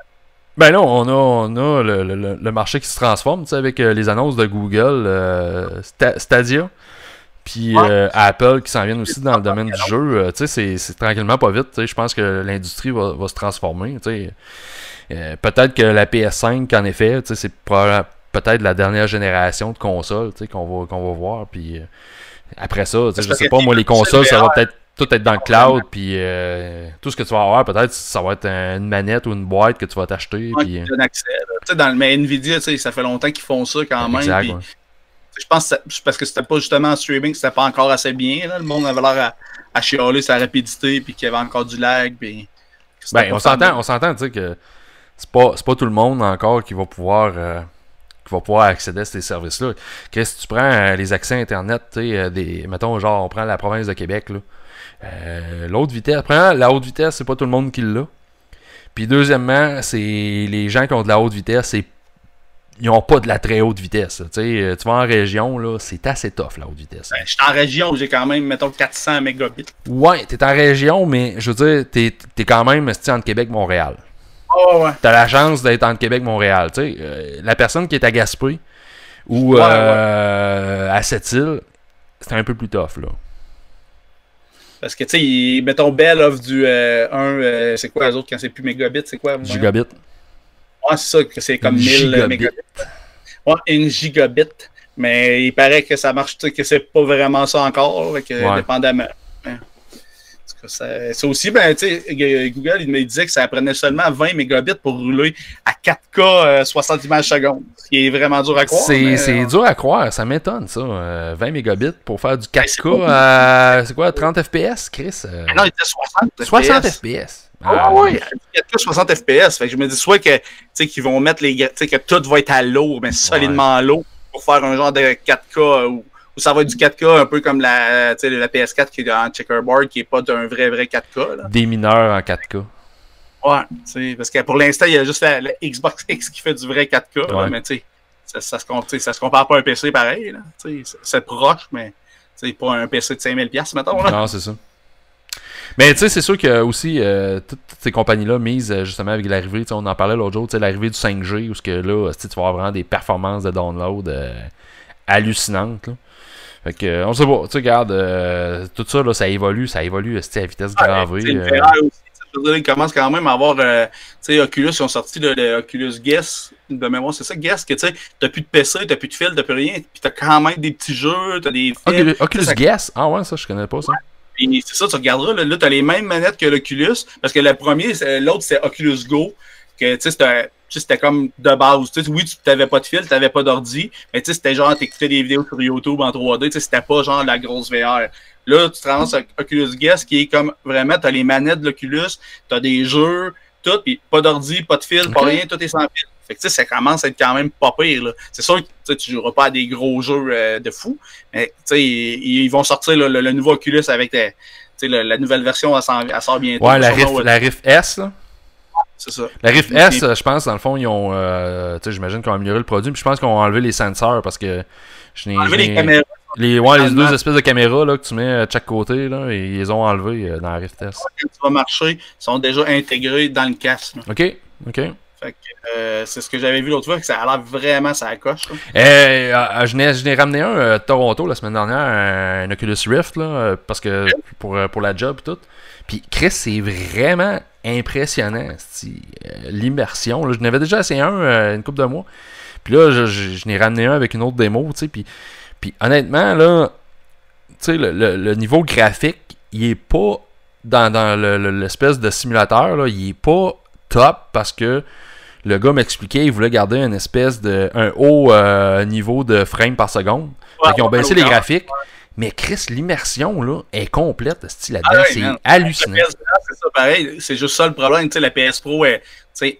Ben non, on a, on a le, marché qui se transforme, tu sais, avec euh, les annonces de Google, euh, Stadia, puis euh, Apple qui s'en viennent aussi dans le domaine du jeu. tu sais, c'est tranquillement pas vite. Tu sais, je pense que l'industrie va, se transformer. Tu sais. peut-être que la PS5, en effet, tu sais, c'est peut-être la dernière génération de consoles tu sais, qu'on va, qu'on va voir. Puis après ça, je sais pas, moi, les consoles, ça va peut-être tout être dans le cloud, puis euh, tout ce que tu vas avoir, peut-être, ça va être une manette ou une boîte que tu vas t'acheter. Euh, dans le, mais Nvidia, ça fait longtemps qu'ils font ça quand même. Je pense que parce que c'était pas justement streaming, c'était pas encore assez bien. Là. Le monde avait l'air à, à, chialer sa rapidité, puis qu'il y avait encore du lag. ben, on s'entend, on s'entend, tu sais, que c'est pas, pas tout le monde encore qui va pouvoir. Euh, va pouvoir accéder à ces services-là. Qu'est-ce tu prends les accès Internet, tu sais, des, mettons, genre, on prend la province de Québec, là, euh, l'autre vitesse, premièrement, la haute vitesse, c'est pas tout le monde qui l'a. Puis deuxièmement, c'est les gens qui ont de la haute vitesse, ils n'ont pas de la très haute vitesse. Euh, tu vas en région, c'est assez tough la haute vitesse. Ben, je suis en région, j'ai quand même, mettons, 400 mégabits. Ouais, t'es en région, mais je veux dire, t'es es quand même entre Québec-Montréal. Ah, ouais. T'as la chance d'être entre Québec-Montréal. Euh, la personne qui est à Gaspé ou à cette île, c'est un peu plus tough. là. Parce que, tu sais, mettons, Bell offre du 1, euh, euh, c'est quoi les autres quand c'est plus mégabit, c'est quoi Gigabit. Ouais, c'est ça, que c'est comme 1000 mégabits. Ouais, une gigabit. Mais il paraît que ça marche, que c'est pas vraiment ça encore, que dépendamment. C'est aussi, ben, Google, il me disait que ça prenait seulement 20 mégabits pour rouler à 4K 60 euh, images secondes. Ce qui est vraiment dur à croire. C'est euh, dur à croire, ça m'étonne, ça. 20 euh, mégabits pour faire du 4K ben, à c'est quoi, 30 FPS, Chris ben Non, il était 60 FPS. 60 FPS. Ah, oui, 60 FPS. Fait que je me dis soit que qu'ils vont mettre les tu sais, que tout va être à l'eau, mais solidement à l'eau pour faire un genre de 4K ou ou ça va être du 4K, un peu comme la, la PS4 qui est en checkerboard, qui n'est pas d'un vrai, vrai 4K. Des mineurs en 4K. Ouais, parce que pour l'instant, il y a juste la, Xbox X qui fait du vrai 4K, mais tu sais, ça, ça, se, compare pas à un PC pareil. C'est proche, mais c'est pas un PC de 5000$, mettons. Non, c'est ça. Mais tu sais, c'est sûr que aussi, euh, toutes ces compagnies-là misent euh, justement avec l'arrivée, on en parlait l'autre jour, l'arrivée du 5G, où que là, tu vas avoir vraiment des performances de download euh, hallucinantes. Fait que, on sait pas, tu regardes euh, tout ça, là, ça évolue, ça évolue euh, à vitesse gravée. grand V. Euh... Aussi, ils commencent quand même à avoir, euh, tu sais, Oculus, ils ont sorti le, Oculus Guest, de mémoire, c'est ça, Guest, que tu sais, t'as plus de PC, t'as plus de fil, t'as plus rien, puis t'as quand même des petits jeux, t'as des films, Oculus, Ah ouais, ça, je connais pas ça. c'est ça, tu regarderas, là, là t'as les mêmes manettes que l'Oculus, parce que le premier, l'autre, c'est Oculus Go, que tu sais, tu c'était comme de base. oui, tu n'avais pas de fil, tu n'avais pas d'ordi, mais tu sais, c'était genre, tu écoutais des vidéos sur YouTube en 3D, c'était pas genre la grosse VR. Là, tu te rends sur Oculus Guest qui est comme vraiment, tu as les manettes de l'Oculus, tu as des jeux, tout, puis pas d'ordi, pas de fil, pas rien, tout est sans fil. Fait que ça commence à être quand même pas pire. C'est sûr que tu joueras pas à des gros jeux euh, de fou, mais ils, ils vont sortir le, nouveau Oculus avec euh, la, nouvelle version, elle, sort bientôt. Ouais, la Rift, S. Là. La Rift S, je pense, dans le fond, ils ont. Euh, j'imagine qu'ils ont amélioré le produit. Puis je pense qu'ils ont enlevé les senseurs parce que. Je enlevé les caméras. Les, deux espèces de caméras que tu mets à euh, chaque côté, là, et ils les ont enlevées euh, dans la Rift S. Quand tu vas marcher, sont déjà intégrés dans le casque. OK, OK. c'est ce que j'avais vu l'autre fois, que ça a l'air vraiment ça coche. Eh, je je n'ai ramené un à Toronto la semaine dernière, un, Oculus Rift, parce que pour, pour la job et tout. Puis Chris, c'est vraiment impressionnant, euh, l'immersion. Je n'avais déjà assez un euh, une couple de mois. Puis là, je, je, n'ai ramené un avec une autre démo, Puis, puis honnêtement, là, le, niveau graphique, il est pas dans, l'espèce de simulateur, là, il est pas top parce que le gars m'expliquait, qu'il voulait garder une espèce de un haut euh, niveau de frame par seconde. Donc, ils ont baissé les graphiques. Mais Chris, l'immersion là, est complète là ah c'est hallucinant. C'est ça, pareil. C'est juste ça le problème. sais, la PS Pro, est,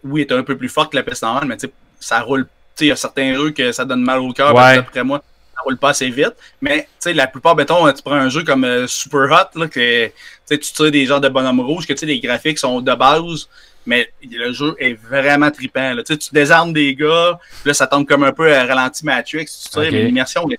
oui, est un peu plus forte que la PS normale, mais ça roule. Il y a certains rues que ça donne mal au cœur, après moi, ça roule pas assez vite. Mais la plupart, mettons, tu prends un jeu comme euh, Super Hot, là, que tu tires des genres de bonhommes rouges, que les graphiques sont de base mais le jeu est vraiment trippant. Tu, désarmes des gars, là, ça tombe comme un peu à euh, ralenti Matrix. Tu sais, mais l'immersion est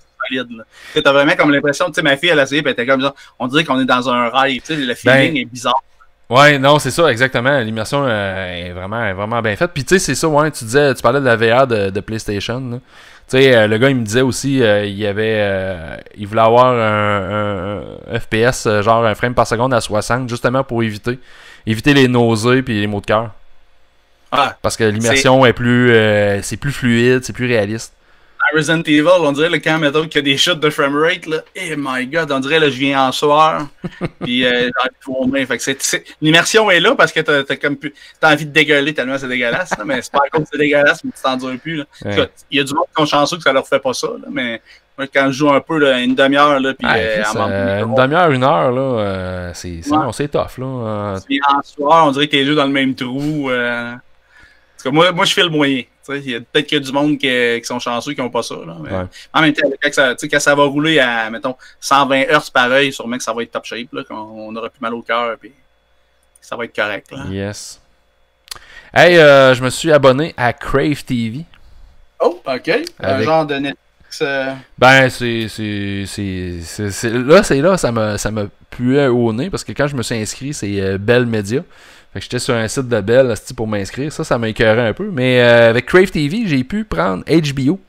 t'as vraiment comme l'impression, tu sais, ma fille, elle a essayé, puis elle comme On dirait qu'on est dans un rêve. Tu le ben, feeling est bizarre. Ouais, non, c'est ça, exactement. L'immersion euh, est vraiment, vraiment bien faite. Puis tu sais, c'est ça, ouais, tu disais, tu parlais de la VR de, PlayStation. Tu sais, euh, le gars, il me disait aussi, euh, il il avait, il voulait avoir un, FPS, genre un frame par seconde à 60, justement pour éviter, éviter les nausées puis les maux de cœur. Ah, Parce que l'immersion est... est plus, c'est plus fluide, c'est plus réaliste. Resident Evil, on dirait le camp qui a des chutes de framerate, là. Eh my god, on dirait là, je viens en soir. puis euh, j'ai envie de c'est, L'immersion est là parce que t'as, as comme pu... t'as envie de dégueuler tellement c'est dégueulasse, mais c'est pas comme c'est dégueulasse, mais tu t'endures plus. il y a du monde qui sont chanceux que ça leur fait pas ça, mais quand je joue un peu là, une demi-heure, là, puis euh, euh, une demi-heure, une heure, là, euh, c'est, c'est, ouais. tough. Là, en soir, on dirait que t'es juste dans le même trou moi, je fais le moyen. Il y a peut-être qu'il y a du monde qui, sont chanceux qui n'ont pas ça. Là, mais En même temps, quand ça, ça, va rouler à, mettons, 120 Hz pareil, sûrement que ça va être top shape. qu'on aura plus mal au cœur. Puis ça va être correct. Là. Yes. Hey, euh, je me suis abonné à Crave TV. Oh, OK. Un genre de Netflix. Euh. Ben, c'est. Là, c'est là, ça me, ça me au nez parce que quand je me suis inscrit, c'est euh, Bell Media j'étais sur un site de Bell pour m'inscrire. Ça, ça m'a un peu. Mais euh, avec Crave TV, j'ai pu prendre HBO.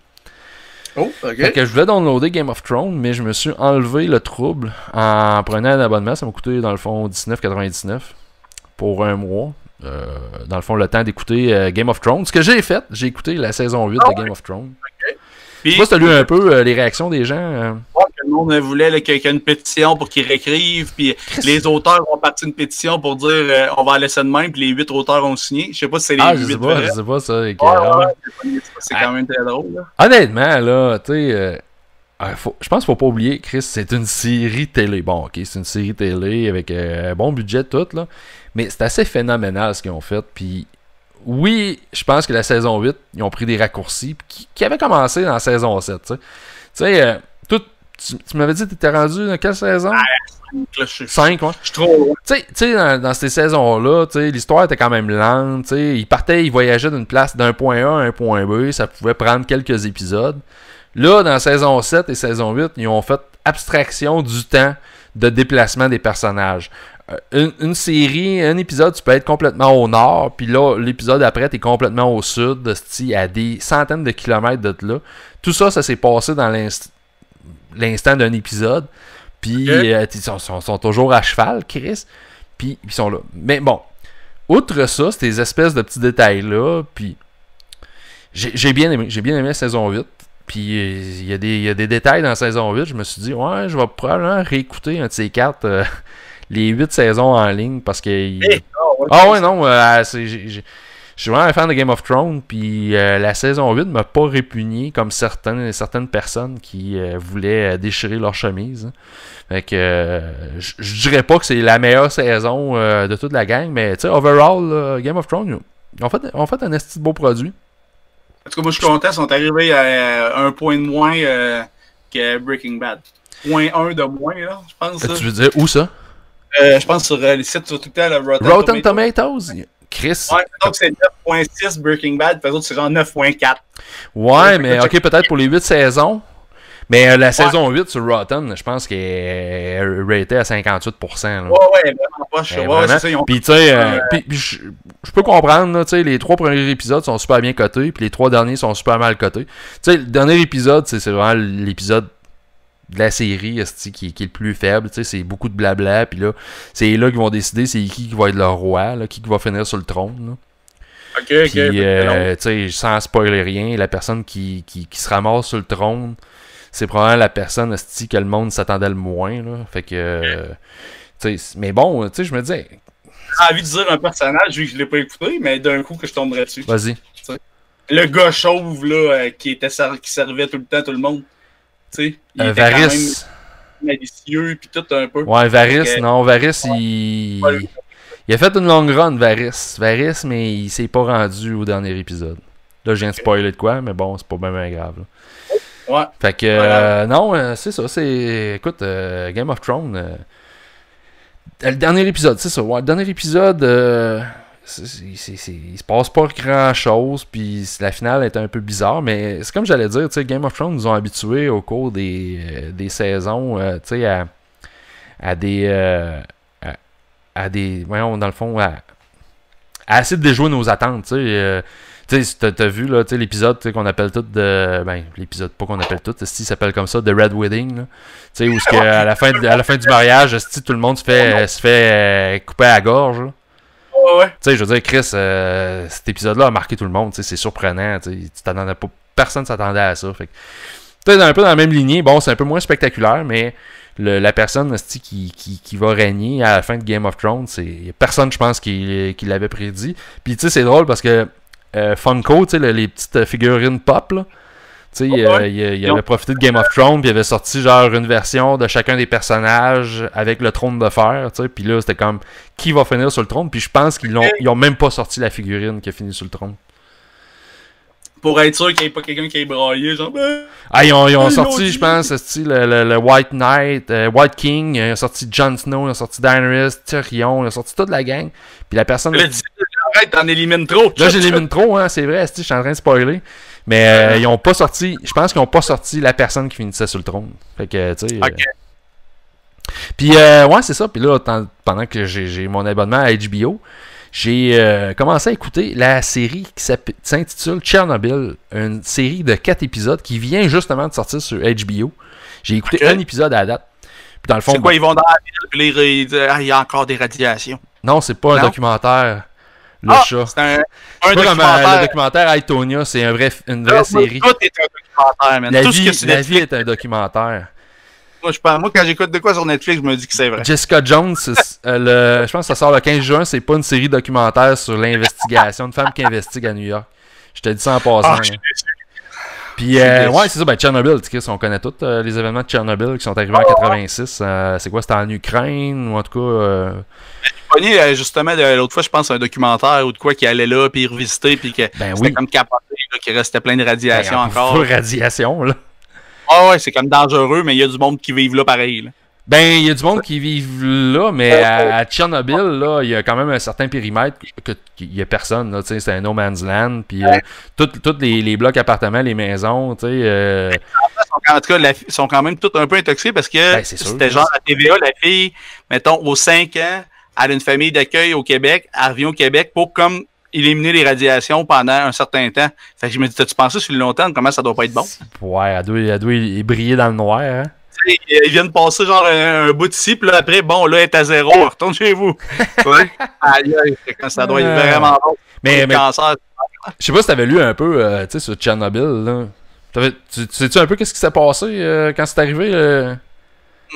Oh, ok. que je voulais downloader Game of Thrones, mais je me suis enlevé le trouble en prenant un abonnement. Ça m'a coûté, dans le fond, 19,99 pour un mois. Euh, dans le fond, le temps d'écouter euh, Game of Thrones. Ce que j'ai fait, j'ai écouté la saison 8 de ah Game of Thrones. Ok. Puis, je sais pas si lu un peu les réactions des gens on hein, voulait qu'il y ait une pétition pour qu'ils réécrivent, puis les auteurs ont parti une pétition pour dire euh, on va laisser de même, puis les huit auteurs ont signé. Je sais pas si c'est les ah, je sais pas, je sais pas ça. c'est ah. quand même très drôle. Honnêtement, là, tu sais. Euh, ah, je pense qu'il faut pas oublier, Chris, c'est une série télé. Bon, ok, c'est une série télé avec un euh, bon budget, tout, là. Mais c'est assez phénoménal ce qu'ils ont fait. Puis, oui, je pense que la saison 8, ils ont pris des raccourcis qui, qui avaient commencé dans la saison 7. Tu sais, tu, m'avais dit que tu étais rendu dans quelle saison? 5, ah, ouais. Je suis Tu sais, dans, ces saisons-là, l'histoire était quand même lente. Ils partaient, ils voyageaient d'une place d'un point A à un point B. Ça pouvait prendre quelques épisodes. Là, dans saison 7 et saison 8, ils ont fait abstraction du temps de déplacement des personnages. Euh, une, série, un épisode, tu peux être complètement au nord, puis là, l'épisode après, tu es complètement au sud, à des centaines de kilomètres de là. Tout ça, ça s'est passé dans, l'instant d'un épisode. Puis euh, ils sont, toujours à cheval, Chris. Puis ils sont là. Mais bon, outre ça, c'est des espèces de petits détails-là, puis j'ai bien aimé, j'ai bien aimé saison 8. Puis euh, il y, a des détails dans saison 8. Je me suis dit, ouais, je vais probablement réécouter un de ces cartes, euh, les 8 saisons en ligne, parce que. Eh, oh, ah ouais, non, c'est j'ai je suis vraiment un fan de Game of Thrones, puis euh, la saison 8 m'a pas répugné comme certaines, certaines personnes qui euh, voulaient euh, déchirer leur chemise. Hein. Fait que je dirais pas que c'est la meilleure saison de toute la gang, mais tu sais, overall, Game of Thrones, on fait, en fait un esti beau produit. En tout cas, moi je suis content, ils sont arrivés à un point de moins que Breaking Bad. Point 1 de moins, là, je pense. Tu veux dire où ça? je pense sur les sites, sur tout le temps, Rotten, Tomatoes? Chris. Ouais, donc c'est 9.6 Breaking Bad, puis autres, c'est genre 9.4. Ouais, mais ok, peut-être pour les 8 saisons. Mais euh, la saison 8 sur Rotten, je pense qu'elle est ratée à 58%. Ouais, ouais, ben, Puis, tu sais, euh, je peux comprendre, tu sais, les trois premiers épisodes sont super bien cotés, puis les trois derniers sont super mal cotés. Tu sais, le dernier épisode, c'est vraiment l'épisode de la série qui, qui, est le plus faible. C'est beaucoup de blabla. Puis là, c'est là qu'ils vont décider c'est qui qui va être leur roi, qui, qui va finir sur le trône. Ok, ok. Euh, sans spoiler rien, la personne qui, qui, qui se ramasse sur le trône, c'est probablement la personne que le monde s'attendait le moins. Fait que. Euh, mais bon, je me dis J'ai envie de dire un personnage, Je ne l'ai pas écouté, mais d'un coup que je tomberais dessus. Vas-y. Le gars chauve là, euh, qui, était, qui servait tout le temps tout le monde tu sais. Varys. malicieux, puis tout un peu. Ouais, Varys, non, Varys, il... il a fait une longue run, Varys. Varys, mais il s'est pas rendu au dernier épisode. Là, je viens de spoiler de quoi, mais bon, c'est pas bien, grave. Ouais. Fait que, euh, non, euh, c'est ça. C'est, écoute, euh, Game of Thrones. le dernier épisode, c'est ça. Ouais, le dernier épisode il se passe pas grand chose, puis la finale est un peu bizarre, mais c'est comme j'allais dire, Game of Thrones nous ont habitués au cours des, euh, saisons euh, à, des. Euh, à, des. Voyons, dans le fond, à, essayer de déjouer nos attentes. Tu as vu l'épisode qu'on appelle tout de. Ben, l'épisode pas qu'on appelle tout, si s'appelle comme ça, The Red Wedding. sais où à, la fin, à la fin du mariage, tout le monde se fait, oh, se fait couper à gorge. Tu sais, je veux dire, Chris, euh, cet épisode-là a marqué tout le monde. C'est surprenant. Tu ne Personne s'attendait à ça. tu es un peu dans la même lignée. Bon, c'est un peu moins spectaculaire, mais la personne qui, va régner à la fin de Game of Thrones, c'est personne, je pense, qui, l'avait prédit. Puis tu sais, c'est drôle parce que euh, Funko, tu sais, les petites figurines pop, là, tu euh, il, euh, avait profité de Game of Thrones, puis il avait sorti genre une version de chacun des personnages avec le trône de fer, tu puis là c'était comme qui va finir sur le trône, puis je pense qu'ils n'ont ils ont même pas sorti la figurine qui a fini sur le trône. Pour être sûr qu'il n'y ait pas quelqu'un qui a braillé, genre. Ben, ah, ils ont, ils ont ben, sorti, je pense, le, le, le, White Knight, euh, White King, ils ont sorti Jon Snow, ils ont sorti Daenerys, Tyrion, ils ont sorti toute la gang. Puis la personne t'en élimines trop. Là, j'élimine trop, hein, c'est vrai, je suis en train de spoiler. Mais euh, euh. ils ont pas sorti, je pense qu'ils ont pas sorti la personne qui finissait sur le trône. Fait que, tu sais. Euh, Puis, ouais, c'est ça. Puis là, pendant que j'ai mon abonnement à HBO, j'ai commencé à écouter la série qui s'intitule Chernobyl, une série de quatre épisodes qui vient justement de sortir sur HBO. J'ai écouté un épisode à la date. Puis dans le fond. C'est quoi, ils vont dans la ville, il y a encore des radiations. Non, c'est pas un documentaire. Le ah, C'est un, pas euh, le documentaire Itonia, c'est une vraie série. est un documentaire, La, vie, est un documentaire. Moi, quand j'écoute de quoi sur Netflix, je me dis que c'est vrai. Jessica Jones, euh, je pense que ça sort le 15 juin, c'est pas une série documentaire sur l'investigation, une femme qui investigue à New York. Je te dis ça en passant. Ah, puis, euh, ouais, c'est ça. Ben, Tchernobyl, tu sais, on connaît tous euh, les événements de Tchernobyl qui sont arrivés en 86. Euh, c'est quoi C'était en Ukraine ou en tout cas. Euh... Ben, justement, l'autre fois, je pense, un documentaire ou de quoi qui allait là, puis revisiter puis que ben c'était comme capoté, qu'il restait plein de radiation ben, encore. radiation, là. Ah ouais, c'est comme dangereux, mais il y a du monde qui vit là pareil. Là. Ben, il y a du monde qui vivent là, mais à, Tchernobyl, là, il y a quand même un certain périmètre qu'il n'y a personne. Là, c'est un no man's land. Puis euh, tous les, blocs appartements, les maisons, tu sais. Euh, en tout cas, la, sont quand même tous un peu intoxiqués parce que ben, c'était genre à TVA, la fille, mettons, aux 5 ans, elle a une famille d'accueil au Québec, elle revient au Québec pour comme éliminer les radiations pendant un certain temps. Fait que je me dis, t'as-tu pensé sur le long terme comment ça doit pas être bon? Ouais, elle doit briller dans le noir, hein? Euh, il vient de passer genre un, bout scie, puis là, après, bon, là, elle est à zéro, retourne chez vous. ouais. ça doit être ah. vraiment bon. Mais, je sais pas si t'avais lu un peu, euh, tu sais, sur Tchernobyl, là. Tu, sais-tu un peu qu'est-ce qui s'est passé euh, quand c'est arrivé?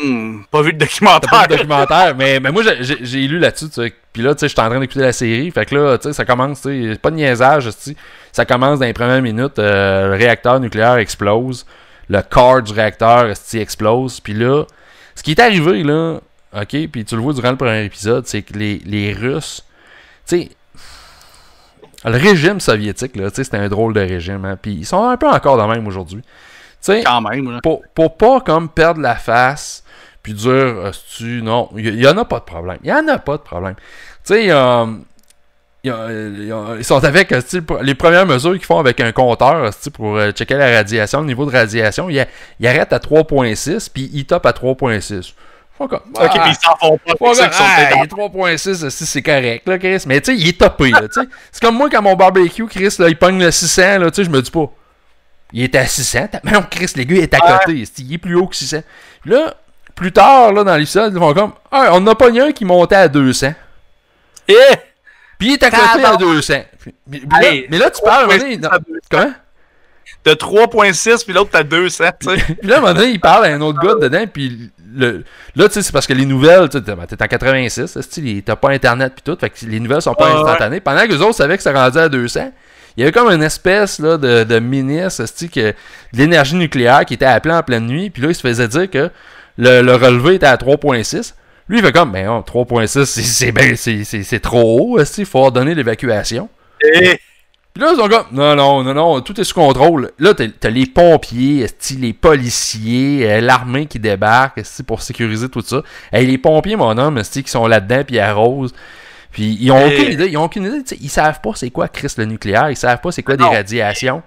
Hmm, pas vu de documentaire. Pas vu de documentaire, mais, moi j'ai lu là-dessus, puis là, tu sais, j'étais en train d'écouter la série, fait que là, tu sais, ça commence, tu sais, pas de niaisage, ça commence dans les premières minutes, le réacteur nucléaire explose, le corps du réacteur explose. Puis là, ce qui est arrivé, là, OK, puis tu le vois durant le premier épisode, c'est que les, Russes, tu sais, le régime soviétique, là, tu sais c'était un drôle de régime. Hein, puis ils sont un peu encore dans le même aujourd'hui. tu même. Pour, pour pas comme perdre la face, puis dire, ah, non, il y, en a pas de problème. Il y en a pas de problème. Tu sais, euh, euh, ils, sont avec euh, les premières mesures qu'ils font avec un compteur euh, pour checker la radiation, le niveau de radiation. Ils, arrêtent à 3.6 puis ils topent à 3.6. Ah, ok, puis ah, ils s'en font pas. 3.6, ah, c'est correct, Chris. Mais tu sais, il est topé, C'est comme moi, quand mon barbecue, Chris, là, il pogne le 600, là, tu je me dis pas. Il est à 600. Mais non, Chris, l'aiguille est à côté. Il est plus haut que 600. Puis là, plus tard, là, dans l'épisode, ils font comme, ah, on a pogné un qui montait à 200. Eh! Puis il est à à 200. mais, là, tu parles, Comment? T'as 3.6, puis l'autre, t'as 200, tu sais. puis là, il parle à un autre gars dedans, puis le... là, tu sais, c'est parce que les nouvelles, tu ben, t'es en 86, t'as pas Internet, puis tout, fait que les nouvelles sont pas instantanées. Pendant que les autres savaient que ça rendait à 200, il y avait comme une espèce là, de, de ministre que, de l'énergie nucléaire qui était appelé en pleine nuit, puis là, il se faisait dire que le relevé était à 3.6. Lui, il fait comme, mais 3.6, c'est ben, c'est trop haut, il faut ordonner l'évacuation. Et... Eh! Puis là, ils sont comme, non, non, non, non, tout est sous contrôle. Là, t'as les pompiers, les policiers, euh, l'armée qui débarque pour sécuriser tout ça. Et les pompiers, mon homme, qui sont là-dedans, puis ils arrosent. Puis ils ont eh! aucune idée, ils ont aucune idée, ils savent pas c'est quoi, Chris, le nucléaire, ils savent pas c'est quoi des ah radiations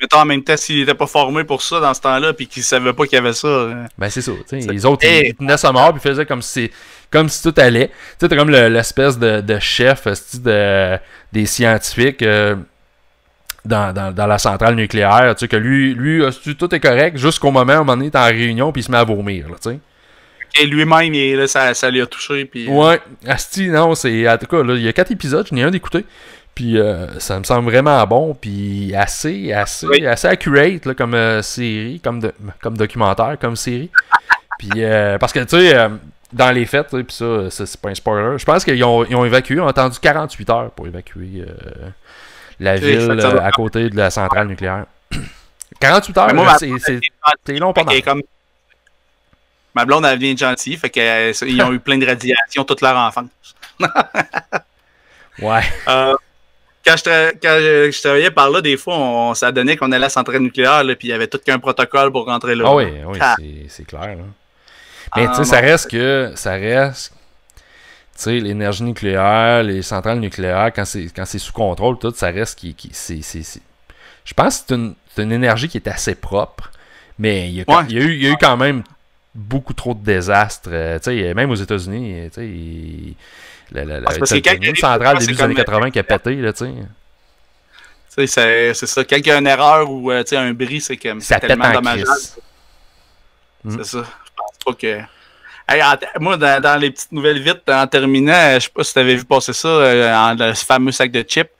mettons en même temps, s'il n'était pas formé pour ça dans ce temps-là, puis qu'il savait pas qu'il y avait ça. Euh. Ben, c'est ça. Les autres, ils tenaient sa mort, puis faisaient comme si, comme si tout allait. Tu sais, es comme l'espèce de, chef euh, des scientifiques. Euh, dans, dans, la centrale nucléaire, tu sais, que lui, lui tout est correct jusqu'au moment où on est en réunion puis il se met à vomir, Et lui-même, ça, ça lui a touché. Puis... Ouais, non, c'est. En tout cas, il y a quatre épisodes, je n'ai un d'écouter. Puis euh, ça me semble vraiment bon, puis assez, assez, assez accurate comme euh, série, comme, comme documentaire, comme série. Puis euh, parce que tu sais, dans les faits, puis ça, c'est pas un spoiler, je pense qu'ils ont, évacué, ont attendu 48 heures pour évacuer la ville à côté de la centrale nucléaire. 48 heures, c'est long pendant Comme... Ma blonde, elle vient de gentille, fait qu'ils ont eu plein de radiations toute leur enfance. ouais quand je, travaillais par là, des fois, on, ça donnait qu'on allait à la centrale nucléaire, et puis il y avait tout qu'un protocole pour rentrer là. Ah oui, oui ah. c'est clair. Mais tu sais, ça reste que. Ça reste. Tu sais, l'énergie nucléaire, les centrales nucléaires, quand c'est sous contrôle, tout, ça reste qui. qui je pense que c'est une, énergie qui est assez propre, mais il y a, eu, quand même beaucoup trop de désastres. Euh, même aux États-Unis, il, c'est la, ah, parce une centrale début des années 80 qui a euh, pété, là, tu sais c'est ça. Quand il y a une erreur ou euh, un bris, c'est tellement dommage C'est hmm. ça. Je pense pas que. moi, dans, les petites nouvelles vite, en terminant, je sais pas si tu avais vu passer ça, euh, en, le fameux sac de chips,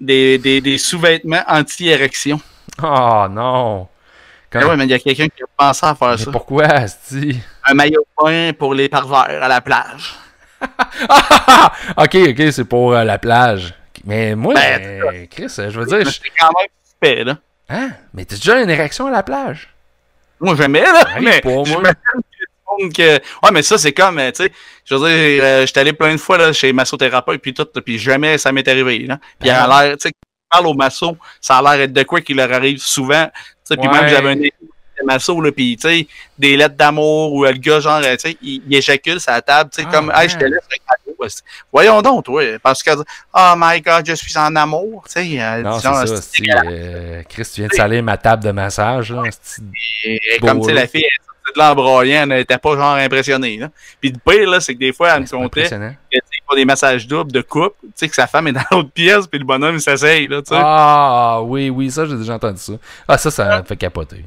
des, sous-vêtements anti-érection. Oh non! Ah mais il y a quelqu'un qui a pensé à faire ça. Pourquoi, Un maillot de bain pour les parvers à la plage. ok, ok, c'est pour euh, la plage. Mais moi, ben, Chris, je veux dire. Je quand même Hein? Mais t'as déjà une érection à la plage? Moi, jamais, là. Ben mais pour moi. Que... Ouais, mais ça, c'est comme, euh, tu sais, je veux dire, euh, j'étais allé plein de fois là, chez massothérapeute, puis tout, puis jamais ça m'est arrivé. Là. Puis ah. l'air, tu sais, quand tu parles au masso, ça a l'air être de quoi qu'il leur arrive souvent. puis même, j'avais un puis, tu sais, des lettres d'amour où le gars, genre, euh, tu sais, il, il, éjacule sa table, tu sais, ah, comme, je te laisse Voyons donc, toi, parce que, oh my god, je suis en amour, tu sais. Euh, non, c'est euh, Chris, tu viens de saler ma table de massage, là. comme, tu la fille, elle de l'embrayant, elle n'était pas genre impressionnée. Puis le pire, là, c'est que des fois, elle me contait qu'ils font des massages doubles de couple, tu sais, que sa femme est dans l'autre pièce, puis le bonhomme, il s'asseye Ah, oui, oui, ça, j'ai déjà entendu ça. Ah, ça, ça me fait capoter.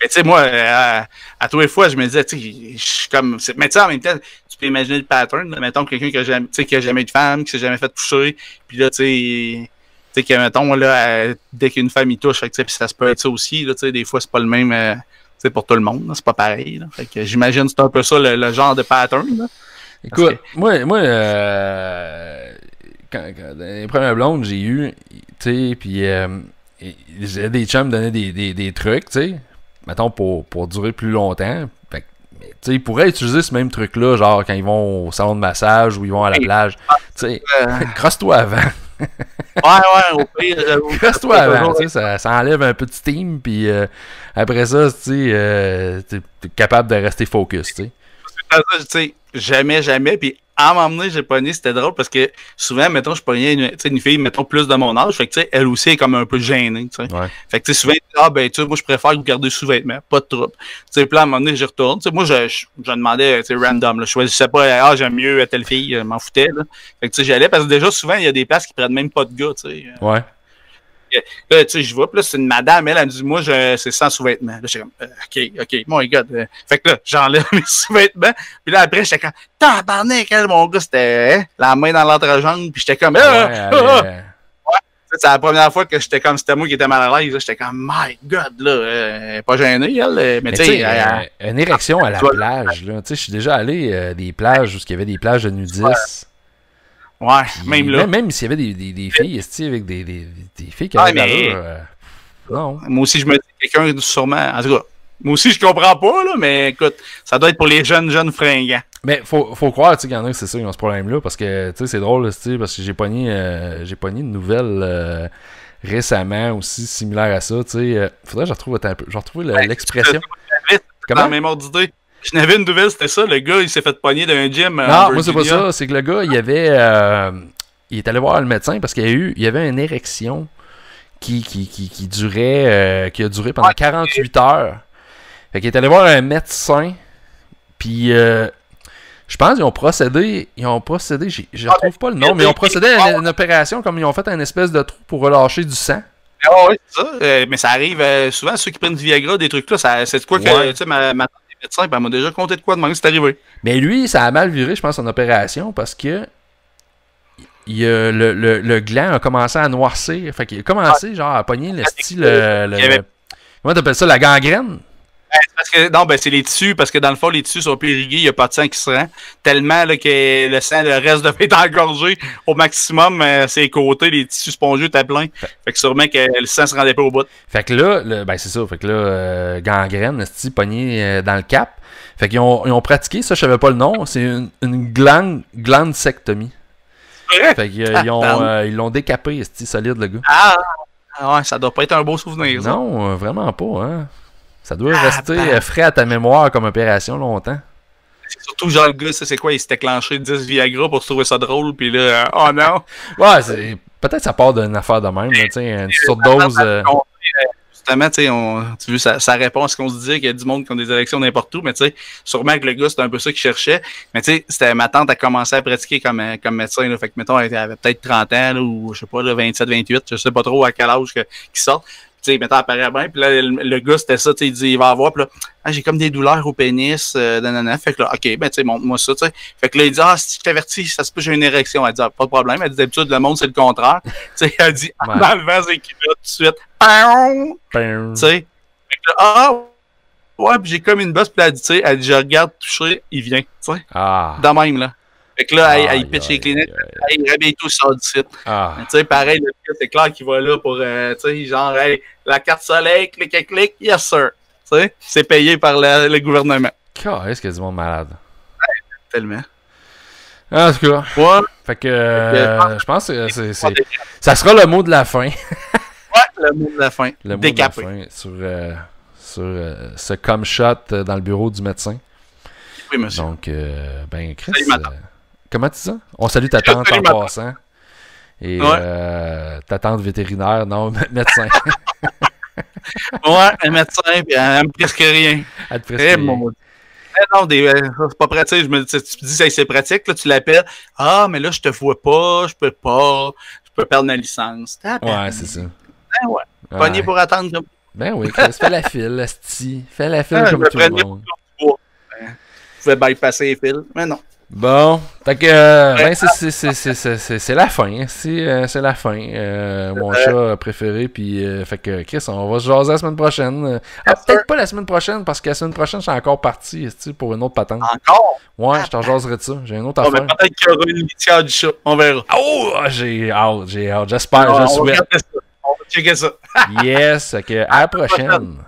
Mais tu sais, moi, à, tous les fois, je me disais, tu sais, je suis comme. Mais tu sais, en même temps, tu peux imaginer le pattern. mettons quelqu'un qui a jamais, eu de femme, qui s'est jamais fait toucher. Puis là, tu sais, tu sais, que mettons, là, dès qu'une femme y touche, ça se peut être ça aussi. Là, tu sais, des fois, c'est pas le même. tu sais pour tout le monde, c'est pas pareil. Fait que j'imagine c'est un peu ça le, genre de pattern. Là. Écoute, moi, moi quand, les premières blondes j'ai eu, tu sais, puis j'ai des chums me donnaient des, des, des trucs, tu sais mettons, pour, pour durer plus longtemps. Fait ils pourraient utiliser ce même truc-là, genre quand ils vont au salon de massage ou ils vont à la plage. Ah, sais euh, Crosse-toi avant. ouais, ouais, au pire. Crosse-toi avant. Ça, ça enlève un peu de steam, puis euh, après ça, tu euh, es capable de rester focus. sais Jamais, jamais. Puis à un moment donné, j'ai pogné, c'était drôle parce que souvent, mettons, je pognais une, une fille, mettons, plus de mon âge. Fait que, elle aussi est comme un peu gênée. T'sais. Ouais. Fait que, souvent, ah, ben, tu moi, je préfère vous garder sous-vêtements, pas de trouble. Tu sais, puis à un moment donné, j'y retourne. sais, moi, je, je, je demandais, tu random, là. Je choisissais pas, ah, j'aime mieux telle fille, je m'en foutais, là. Fait que, tu sais, j'allais parce que déjà, souvent, il y a des places qui prennent même pas de gars, tu sais. Ouais. Là, tu sais, je vois, puis là, c'est une madame, elle, elle me dit, moi, c'est sans sous-vêtements. Là, j'étais comme, euh, OK, OK, my God. Euh. Fait que là, j'enlève mes sous-vêtements. Puis là, après, j'étais comme, tabarnak, hein, mon gars, c'était hein, la main dans l'autre jambe. Puis j'étais comme, ah, ah, ah. Euh. C'est la première fois que j'étais comme, c'était moi qui était mal à l'aise. J'étais comme, my God, là, pas gêné, elle. Mais, mais tu sais, une érection à la plage, là. Tu sais, je suis déjà allé des plages où il y avait des plages de nudistes. Ouais, même là. Même, s'il y avait des, des, des filles, avec des, des, filles qui ah, avaient ah, Non. Moi aussi, je me dis, quelqu'un sûrement. En tout cas, moi aussi, je comprends pas, là, mais écoute, ça doit être pour les jeunes, jeunes fringants. Mais faut, faut croire, qu'il y en a qui, c'est ça, ils ont ce problème-là, parce que, tu sais, c'est drôle, parce que j'ai pogné, euh, j'ai pogné une nouvelle. Euh, récemment aussi similaire à ça tu sais faudrait que je retrouve un peu je retrouve l'expression ouais, mémoire d'idée je n'avais une nouvelle, c'était ça. Le gars, il s'est fait pogner d'un gym. Euh, non, moi, c'est pas ça. C'est que le gars, il avait. Euh, il est allé voir le médecin parce qu'il y y avait une érection qui, qui, durait, euh, qui a duré pendant 48 ah, heures. Fait qu'il est allé voir un médecin, puis je pense qu'ils ont procédé, ils ont procédé, je ah, ben, retrouve pas le nom, mais ils ont procédé à une, opération comme ils ont fait un espèce de trou pour relâcher du sang. Ah oui, c'est ça. mais ça arrive souvent, ceux qui prennent du Viagra, des trucs là, c'est quoi que, tu ma médecins, ben, elle m'a déjà compté de quoi demander si c'est arrivé. Mais lui, ça a mal viré, je pense, son opération, parce que il, le, le, le, gland a commencé à noircir. Fait qu'il a commencé, genre, à pogner le style. Le, comment t'appelles ça, la gangrène? non, ben, c'est les tissus, parce que dans le fond, les tissus sont irrigués, il n'y a pas de sang qui se rend. Tellement que le sang, le reste devait être engorgé au maximum, c'est euh, ses côtés, les tissus spongieux étaient plein Fait que sûrement que le sang se rendait pas au bout. Fait que là, ben c'est ça, fait que là, euh, gangrène, pogné euh, dans le cap. Fait qu'ils ont, ils ont pratiqué, ça je savais pas le nom, c'est une, glande, glandectomie. Fait qu'ils ont, ah, ben. ils l'ont décapé, c'est solide le gars. Ah, ah, ouais, ça doit pas être un beau souvenir. Non, vraiment pas, hein. Ça doit rester euh, frais à ta mémoire comme opération longtemps. surtout genre le gars, c'est quoi, il s'était clenché 10 Viagra pour trouver ça drôle, puis là, euh, oh non! ouais, peut-être ça part d'une affaire de même, tu sais, une surdose. d'ose. Euh. Justement, tu as vu sa, sa réponse qu'on se disait qu'il y a du monde qui ont des élections n'importe où, mais tu sais, sûrement que le gars, c'est un peu ça qu'il cherchait. Mais tu sais, c'était ma tante a commencé à pratiquer comme, comme médecin, fait que mettons, elle avait peut-être 30 ans, ou je sais pas, 27, 28, je sais pas trop à quel âge qu'il sort. Il sais, mais apparaît bien, puis là, le, gars, c'était ça, tu sais, il dit, il va avoir, puis là, ah, j'ai comme des douleurs au pénis, euh, nanana, fait que là, ok, ben, tu sais, montre-moi ça, tu sais. Fait que là, il dit, ah, si tu t'avertis, ça se peut, j'ai une érection. Elle dit, ah, pas de problème. Elle dit, d'habitude, le monde, c'est le contraire. tu sais, elle dit, ah, le enlevant ses tout de suite, tu sais. Fait que là, ah, ouais, puis j'ai comme une bosse, puis elle dit, tu sais, elle dit, je regarde toucher, il vient, tu sais. Ah. De même, là. Fait que là, elle, pitch les cliniques, il remet tout sort du site. Ah. Tu sais, pareil, le c'est clair qu'il va là pour, euh, tu sais, genre, la carte soleil, clic et clic, yes sir. Tu sais, c'est payé par le, gouvernement. Qu'est-ce qu'il y a du monde malade? tellement. Ah, en tout cas. Fait que, euh, je pense que ça sera le mot de la fin. ouais, le mot de la fin. Le mot Décapé. de la fin sur, euh, sur ce come shot dans le bureau du médecin. Oui, monsieur. Donc, ben, Chris. Comment tu dis ça? On salue ta tante en passant. Et euh, ta tante vétérinaire, non, médecin. ouais, un médecin, puis elle, me presque rien. Elle te presque eh, rien. Eh, non, euh, c'est pas pratique. Je me, tu dis, c'est pratique, là, tu l'appelles. Ah, mais là, je te vois pas, je peux pas, je peux perdre ma licence. Ouais, c'est ça. Ben ouais. ouais. pour attendre. Ben oui, Chris, fais la file, Asti. Fais la file ah, comme tout le monde. Ben, je pouvais bypasser les fils, mais non. Bon, que euh, c'est la fin, euh, c'est la fin. mon chat préféré, puis euh, fait que Chris, on va se jaser la semaine prochaine. Euh, ah, peut-être pas la semaine prochaine parce que la semaine prochaine, je suis encore parti, pour une autre patente. Encore Ouais, je t'en jaserai ça. J'ai une autre affaire. Peut-être qu'il y aura une du chat, on verra. Ah, oh, ah, j'ai hâte, j'ai hâte. J'espère, je ça. yes, que à la prochaine.